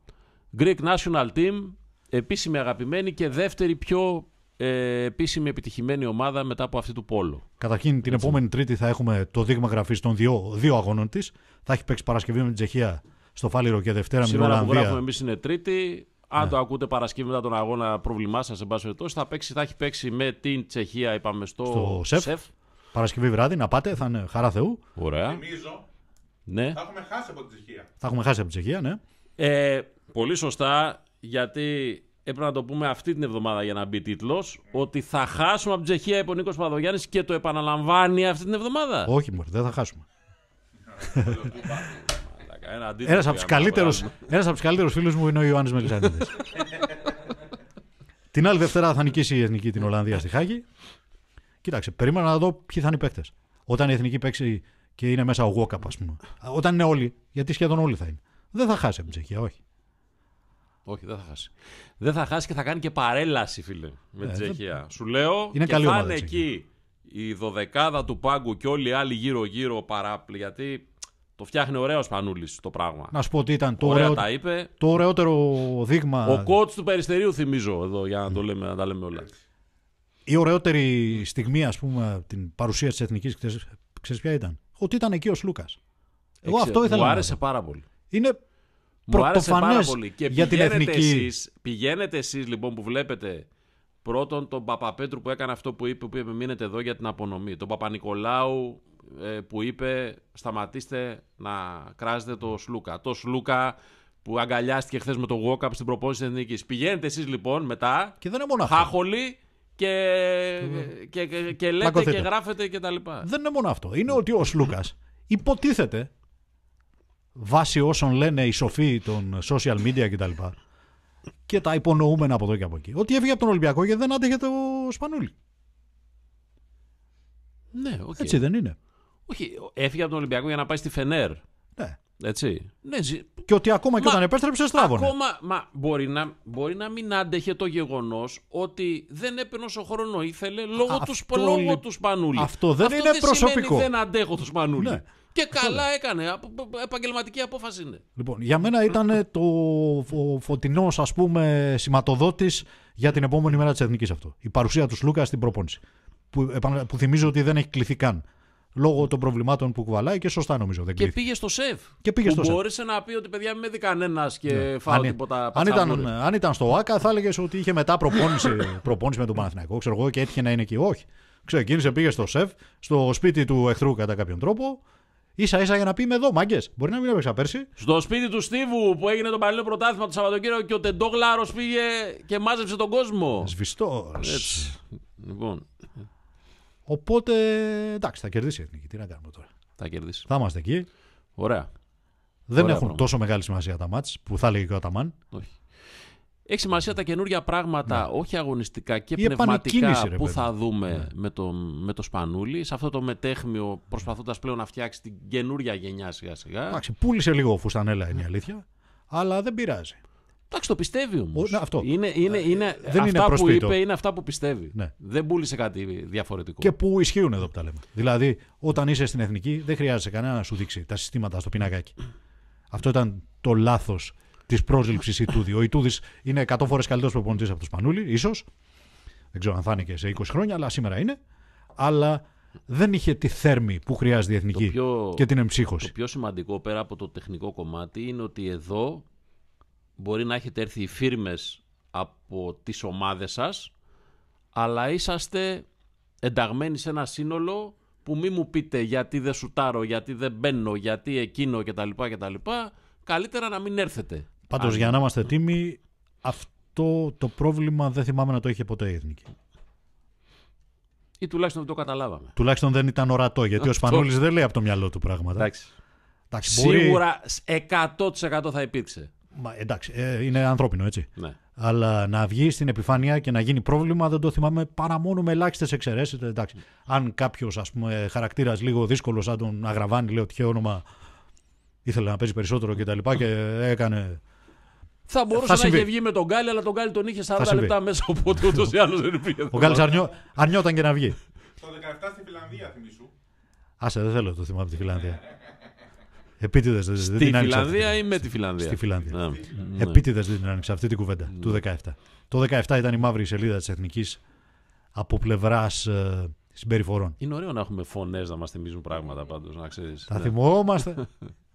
Greek National Team επίσημη αγαπημένη και δεύτερη πιο ε, επίσημη επιτυχημένη ομάδα μετά από αυτή του πόλου. Καταρχήν την επόμενη Τρίτη θα έχουμε το δείγμα γραφής των δύο, δύο αγώνων της. Θα έχει παίξει Παρασκευή με την Τσεχία στο Φάληρο και Δευτέρα Σήμερα με την Ολλανδία. Σήμερα που γράφουμε εμείς είναι Τρίτη. Αν το ναι. ακούτε Παρασκευή μετά τον αγώνα, πρόβλημά σας, εν πάση περιπτώσει, θα, θα έχει παίξει με την Τσεχία, είπαμε, στο, στο σεφ. σεφ. Παρασκευή βράδυ, να πάτε, θα είναι χαρά Θεού. Ωραία. Ναι. Θα έχουμε χάσει από την Τσεχία. Θα έχουμε χάσει από την Τσεχία, ναι. Ε, πολύ σωστά γιατί έπρεπε να το πούμε αυτή την εβδομάδα για να μπει τίτλος, ότι θα χάσουμε από την Τσεχία είπε ο Νίκος Παδογιάννη και το επαναλαμβάνει αυτή την εβδομάδα. Όχι, Μωρή, δεν θα χάσουμε. Ένα από του καλύτερους, από φίλους μου είναι ο Ιωάννης Μελισανίδης. την άλλη Δευτέρα θα νικήσει η Εθνική την Ολλανδία στη Χάγη. Κοίταξε, περίμενα να δω ποιοι θα είναι οι παίκτες. Όταν η Εθνική παίξει και είναι μέσα ο Γόκαπ, ας πούμε. Όταν είναι όλοι, γιατί σχεδόν όλοι θα είναι. Δεν θα χάσει από την Τσεχία, όχι. Όχι, δεν θα χάσει. Δεν θα χάσει και θα κάνει και παρέλαση, φίλε, με ε, την Τσεχία. Σου λέω, είναι και θα είναι εκεί η δωδεκάδα του πάγκου και όλοι οι άλλοι γύρω-γύρω παράπλη. Γιατί το φτιάχνει ωραίος Σπανούλη το πράγμα. Να σου πω ότι ήταν το, ωραίο, είπε. το ωραιότερο δείγμα. Ο κότ του περιστερίου, θυμίζω εδώ, για να, το λέμε, να τα λέμε όλα. Η ωραιότερη στιγμή, ας πούμε, την παρουσία της εθνικής, ξέρεις ποια ήταν. Ότι ήταν εκεί ο λουκα Εγώ αυτό ήθελα. Μου άρεσε πάρα πολύ. Είναι πρωτοφανέ για την εθνική. Εσείς, πηγαίνετε εσείς λοιπόν που βλέπετε πρώτον τον Παπαπέτρου που έκανε αυτό που είπε, που είπε μείνετε εδώ για την απονομή. Τον Παπα-Νικολάου ε, που είπε σταματήστε να κράζετε το Σλούκα. Το Σλούκα που αγκαλιάστηκε χθες με το walk στην προπόνηση της Εθνικής. Πηγαίνετε εσείς λοιπόν μετά. Και δεν είναι μόνο mm-hmm. και, και, και, λέτε και γράφετε και τα λοιπά. Δεν είναι μόνο αυτό. Είναι ότι ο Σλούκας υποτίθεται βάσει όσων λένε οι σοφοί των social media κτλ. Και, τα υπονοούμενα από εδώ και από εκεί. Ότι έφυγε από τον Ολυμπιακό γιατί δεν άντεχε το Σπανούλι. Ναι, okay. Έτσι δεν είναι. Όχι, έφυγε από τον Ολυμπιακό για να πάει στη Φενέρ. Ναι. Έτσι. Ναι, Και ότι ακόμα και όταν επέστρεψε, στράβωνε. Ακόμα, μα μπορεί να, μπορεί να μην άντεχε το γεγονός ότι δεν έπαιρνε όσο χρόνο ήθελε λόγω του Σπανούλη. Αυτό δεν αυτό είναι δεν προσωπικό. δεν αντέχω του Σπανούλη. Ναι. Και καλά έκανε. Επαγγελματική απόφαση είναι. Λοιπόν, για μένα ήταν το φωτεινός ας πούμε σηματοδότης για την επόμενη μέρα της Εθνικής αυτό. Η παρουσία του λούκα στην προπόνηση. Που, που θυμίζω ότι δεν έχει κληθεί καν. Λόγω των προβλημάτων που κουβαλάει και σωστά νομίζω. Δεν και πήγε στο σεφ. Και πήγε που στο να πει ότι παιδιά μην με δει κανένας και ναι. φάω αν, τίποτα. Αν ήταν, αν ήταν στο ΆΚΑ θα έλεγες ότι είχε μετά προπόνηση, προπόνηση με τον Παναθηναϊκό. Ξέρω εγώ και έτυχε να είναι εκεί. Όχι. Ξεκίνησε, πήγε στο σεφ, στο σπίτι του εχθρού κατά κάποιον τρόπο σα ίσα για να πει με εδώ, μάγκες. Μπορεί να μην έπαιξα πέρσι. Στο σπίτι του Στίβου που έγινε το παλιό πρωτάθλημα το Σαββατοκύριακο και ο Τεντόγλαρος πήγε και μάζεψε τον κόσμο. Σβηστός. Λοιπόν. Οπότε εντάξει, θα κερδίσει η εθνική. Τι να κάνουμε τώρα. Θα κερδίσει. Θα είμαστε εκεί. Ωραία. Δεν έχουν τόσο μεγάλη σημασία τα μάτς που θα έλεγε και ο Αταμάν. Όχι. Έχει σημασία τα καινούργια πράγματα, ναι. όχι αγωνιστικά και Η πνευματικά, που θα δούμε ναι. με, το, με το Σπανούλη, Σε αυτό το μετέχμιο, προσπαθώντας πλέον να φτιάξει την καινούργια γενιά σιγά-σιγά. Εντάξει, πούλησε λίγο ο Φουστανέλα, είναι η αλήθεια. Αλλά δεν πειράζει. Εντάξει, το πιστεύει όμως. Ναι, αυτό. Είναι, είναι, ε, είναι, δεν αυτά είναι που είπε είναι αυτά που πιστεύει. Ναι. Δεν πούλησε κάτι διαφορετικό. Και που ισχύουν εδώ που τα λέμε. Δηλαδή, όταν είσαι στην εθνική, δεν χρειάζεται κανένα να σου δείξει τα συστήματα στο πινακάκι. Αυτό ήταν το λάθος της πρόσληψης Ιτούδη. Ο Ιτούδης είναι 100 φορές καλύτερος προπονητής από του Σπανούλη, ίσως. Δεν ξέρω αν θα είναι και σε 20 χρόνια, αλλά σήμερα είναι. Αλλά δεν είχε τη θέρμη που χρειάζεται η εθνική πιο, και την εμψύχωση. Το πιο σημαντικό πέρα από το τεχνικό κομμάτι είναι ότι εδώ μπορεί να έχετε έρθει οι φίρμες από τις ομάδες σας, αλλά είσαστε ενταγμένοι σε ένα σύνολο που μη μου πείτε γιατί δεν σουτάρω, γιατί δεν μπαίνω, γιατί εκείνο κτλ. κτλ. Καλύτερα να μην έρθετε. Πάντως, για να είμαστε τίμοι, αυτό το πρόβλημα δεν θυμάμαι να το είχε ποτέ η Εθνική. Ή τουλάχιστον το καταλάβαμε. Τουλάχιστον δεν ήταν ορατό, γιατί ο Σπανούλης δεν λέει από το μυαλό του πράγματα. Εντάξει. Εντάξει, Σίγουρα 100% θα υπήρξε. Μα, εντάξει, ε, είναι ανθρώπινο έτσι. Ναι. Αλλά να βγει στην επιφάνεια και να γίνει πρόβλημα δεν το θυμάμαι παρά μόνο με ελάχιστες εξαιρέσεις. Ε, εντάξει. Αν κάποιος χαρακτήρας λίγο δύσκολος, σαν τον Αγραβάνη, λέω τυχαίο όνομα, ήθελε να παίζει περισσότερο κτλ. Και, και έκανε θα ε, μπορούσε να είχε βγει με τον Γκάλι, αλλά τον Γκάλι τον είχε 40 λεπτά μέσα. Οπότε ούτως ή άλλως δεν υπήρχε. Ο Γκάλι αρνιό, αρνιόταν και να βγει. Το 17 στη Φιλανδία, θυμίσου. Άσε, δεν θέλω να το θυμάμαι τη Φιλανδία. Επίτηδες δεν την άνοιξε. Στη Φιλανδία ή με τη Φιλανδία. Στη Φιλανδία. Ναι. Ναι. Επίτηδες δεν την άνοιξα αυτή την κουβέντα του 17. Ναι. Το 17 ήταν η μαύρη σελίδα της εθνικής από πλευράς ε, συμπεριφορών. Είναι ωραίο να έχουμε φωνές να μας θυμίζουν πράγματα πάντως, να ξέρεις. Τα θυμόμαστε.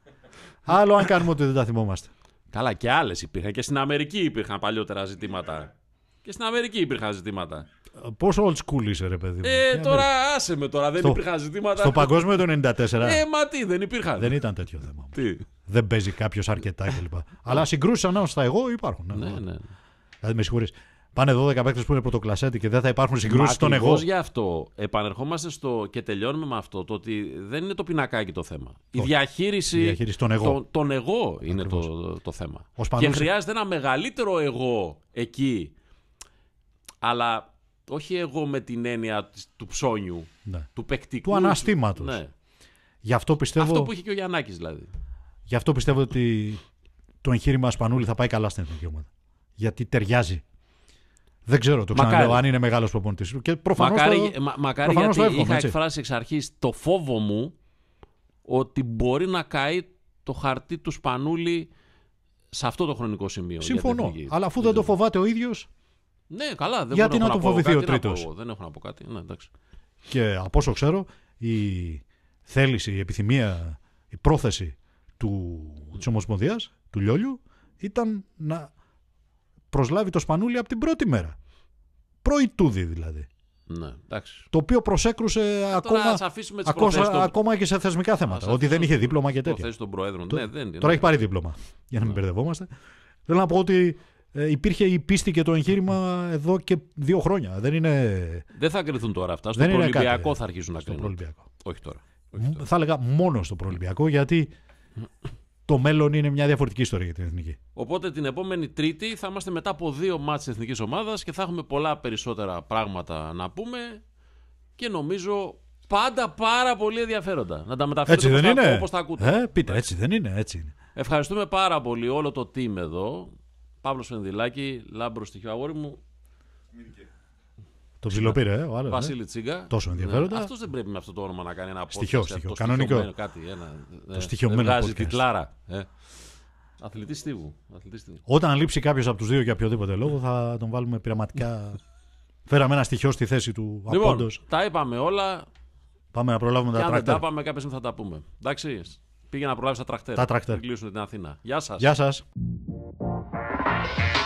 Άλλο αν κάνουμε ότι δεν τα θυμόμαστε. Καλά, και άλλες υπήρχαν. Και στην Αμερική υπήρχαν παλιότερα ζητήματα. Και στην Αμερική υπήρχαν ζητήματα. Ε, πόσο old school είσαι, ρε παιδί μου. Ε, τώρα άσε με τώρα, δεν υπήρχαν ζητήματα. Στο παγκόσμιο το 94. Ε, μα τι, δεν υπήρχαν. Δεν ήταν τέτοιο θέμα. Τι. Δεν παίζει κάποιος αρκετά κλπ. Αλλά συγκρούσεις ανάμεσα στα εγώ υπάρχουν. Ναι, ναι. ναι. ναι. Δηλαδή, με συγχωρείς. Πάνε 12 παίκτες που είναι πρωτοκλασέτη και δεν θα υπάρχουν συγκρούσεις στον εγώ. γι' αυτό επανερχόμαστε στο και τελειώνουμε με αυτό το ότι δεν είναι το πινακάκι το θέμα. Η διαχείριση, διαχείριση των εγώ, τον, εγώ είναι το, το, θέμα. Και χρειάζεται ένα μεγαλύτερο εγώ εκεί. Αλλά όχι εγώ με την έννοια του ψώνιου, ναι. του παικτικού. Του αναστήματος. Ναι. αυτό πιστεύω. Αυτό που είχε και ο Γιαννάκης δηλαδή. Γι' αυτό πιστεύω ότι το εγχείρημα Σπανούλη θα πάει καλά στην εθνική Γιατί ταιριάζει δεν ξέρω, το ξαναλέω, αν είναι μεγάλος προπονητής. Και προφανώς μακάρι, το, μα, μακάρι γιατί το είχα εκφράσει εξ αρχής το φόβο μου ότι μπορεί να καεί το χαρτί του Σπανούλη σε αυτό το χρονικό σημείο. Συμφωνώ. Αλλά αφού δεν, το φοβάται ο ίδιος. Ναι, καλά. Δεν γιατί να, το φοβηθεί ο τρίτο. Δεν έχω να πω κάτι. Ναι, Και από όσο ξέρω, η θέληση, η επιθυμία, η πρόθεση του, της Ομοσπονδίας, του Λιόλιου, ήταν να προσλάβει το Σπανούλι από την πρώτη μέρα. Προϊτούδη, δηλαδή. Ναι, Το οποίο προσέκρουσε ε, ακόμα, ακόμα, και σε θεσμικά θέματα. ότι δεν είχε δίπλωμα και τέτοια. Ναι, δεν, Τώρα έχει πάρει δίπλωμα. Για να μην ναι. μπερδευόμαστε. Θέλω να πω ότι ε, υπήρχε η πίστη και το εγχείρημα εδώ και δύο χρόνια. Δεν, είναι... δεν θα κρυθούν τώρα αυτά. Στο Προλυμπιακό θα αρχίσουν να κρίνουν. Όχι τώρα. Ε, Όχι τώρα. Θα έλεγα μόνο στο Προλυμπιακό γιατί το μέλλον είναι μια διαφορετική ιστορία για την εθνική. Οπότε την επόμενη Τρίτη θα είμαστε μετά από δύο μάτς Εθνικής Ομάδας και θα έχουμε πολλά περισσότερα πράγματα να πούμε και νομίζω πάντα πάρα πολύ ενδιαφέροντα. Να τα μεταφέρουμε, έτσι δεν όπως τα ακούτε. Ε, πείτε, έτσι δεν είναι. Έτσι είναι. Ευχαριστούμε πάρα πολύ όλο το team εδώ. Παύλος Φενδυλάκη, Λάμπρος Στοιχείο μου. Το ψιλοπήρε, ε, ο άλλος. Βασίλη ε. Τσίγκα. Τόσο ναι. ενδιαφέροντα. Ναι. Αυτός δεν πρέπει με αυτό το όνομα να κάνει ένα απόσπαση. Στοιχείο, στοιχείο. Κανονικό. Κάτι, ένα, το ε, στοιχειωμένο. Βγάζει κλάρα. Ε. Αθλητής στίβου. Όταν λείψει κάποιος από τους δύο για οποιοδήποτε λόγο, θα τον βάλουμε πειραματικά. Φέραμε ένα στοιχείο στη θέση του λοιπόν, απόντος. Τα είπαμε όλα. Πάμε να προλάβουμε τα τρακτέρ. Αν τα πάμε, κάποια θα τα πούμε. Εντάξει. Πήγε να προλάβεις τα τρακτέρ. Τα τρακτέρ. Να κλείσουν την Αθήνα. Γεια σας. Γεια σας.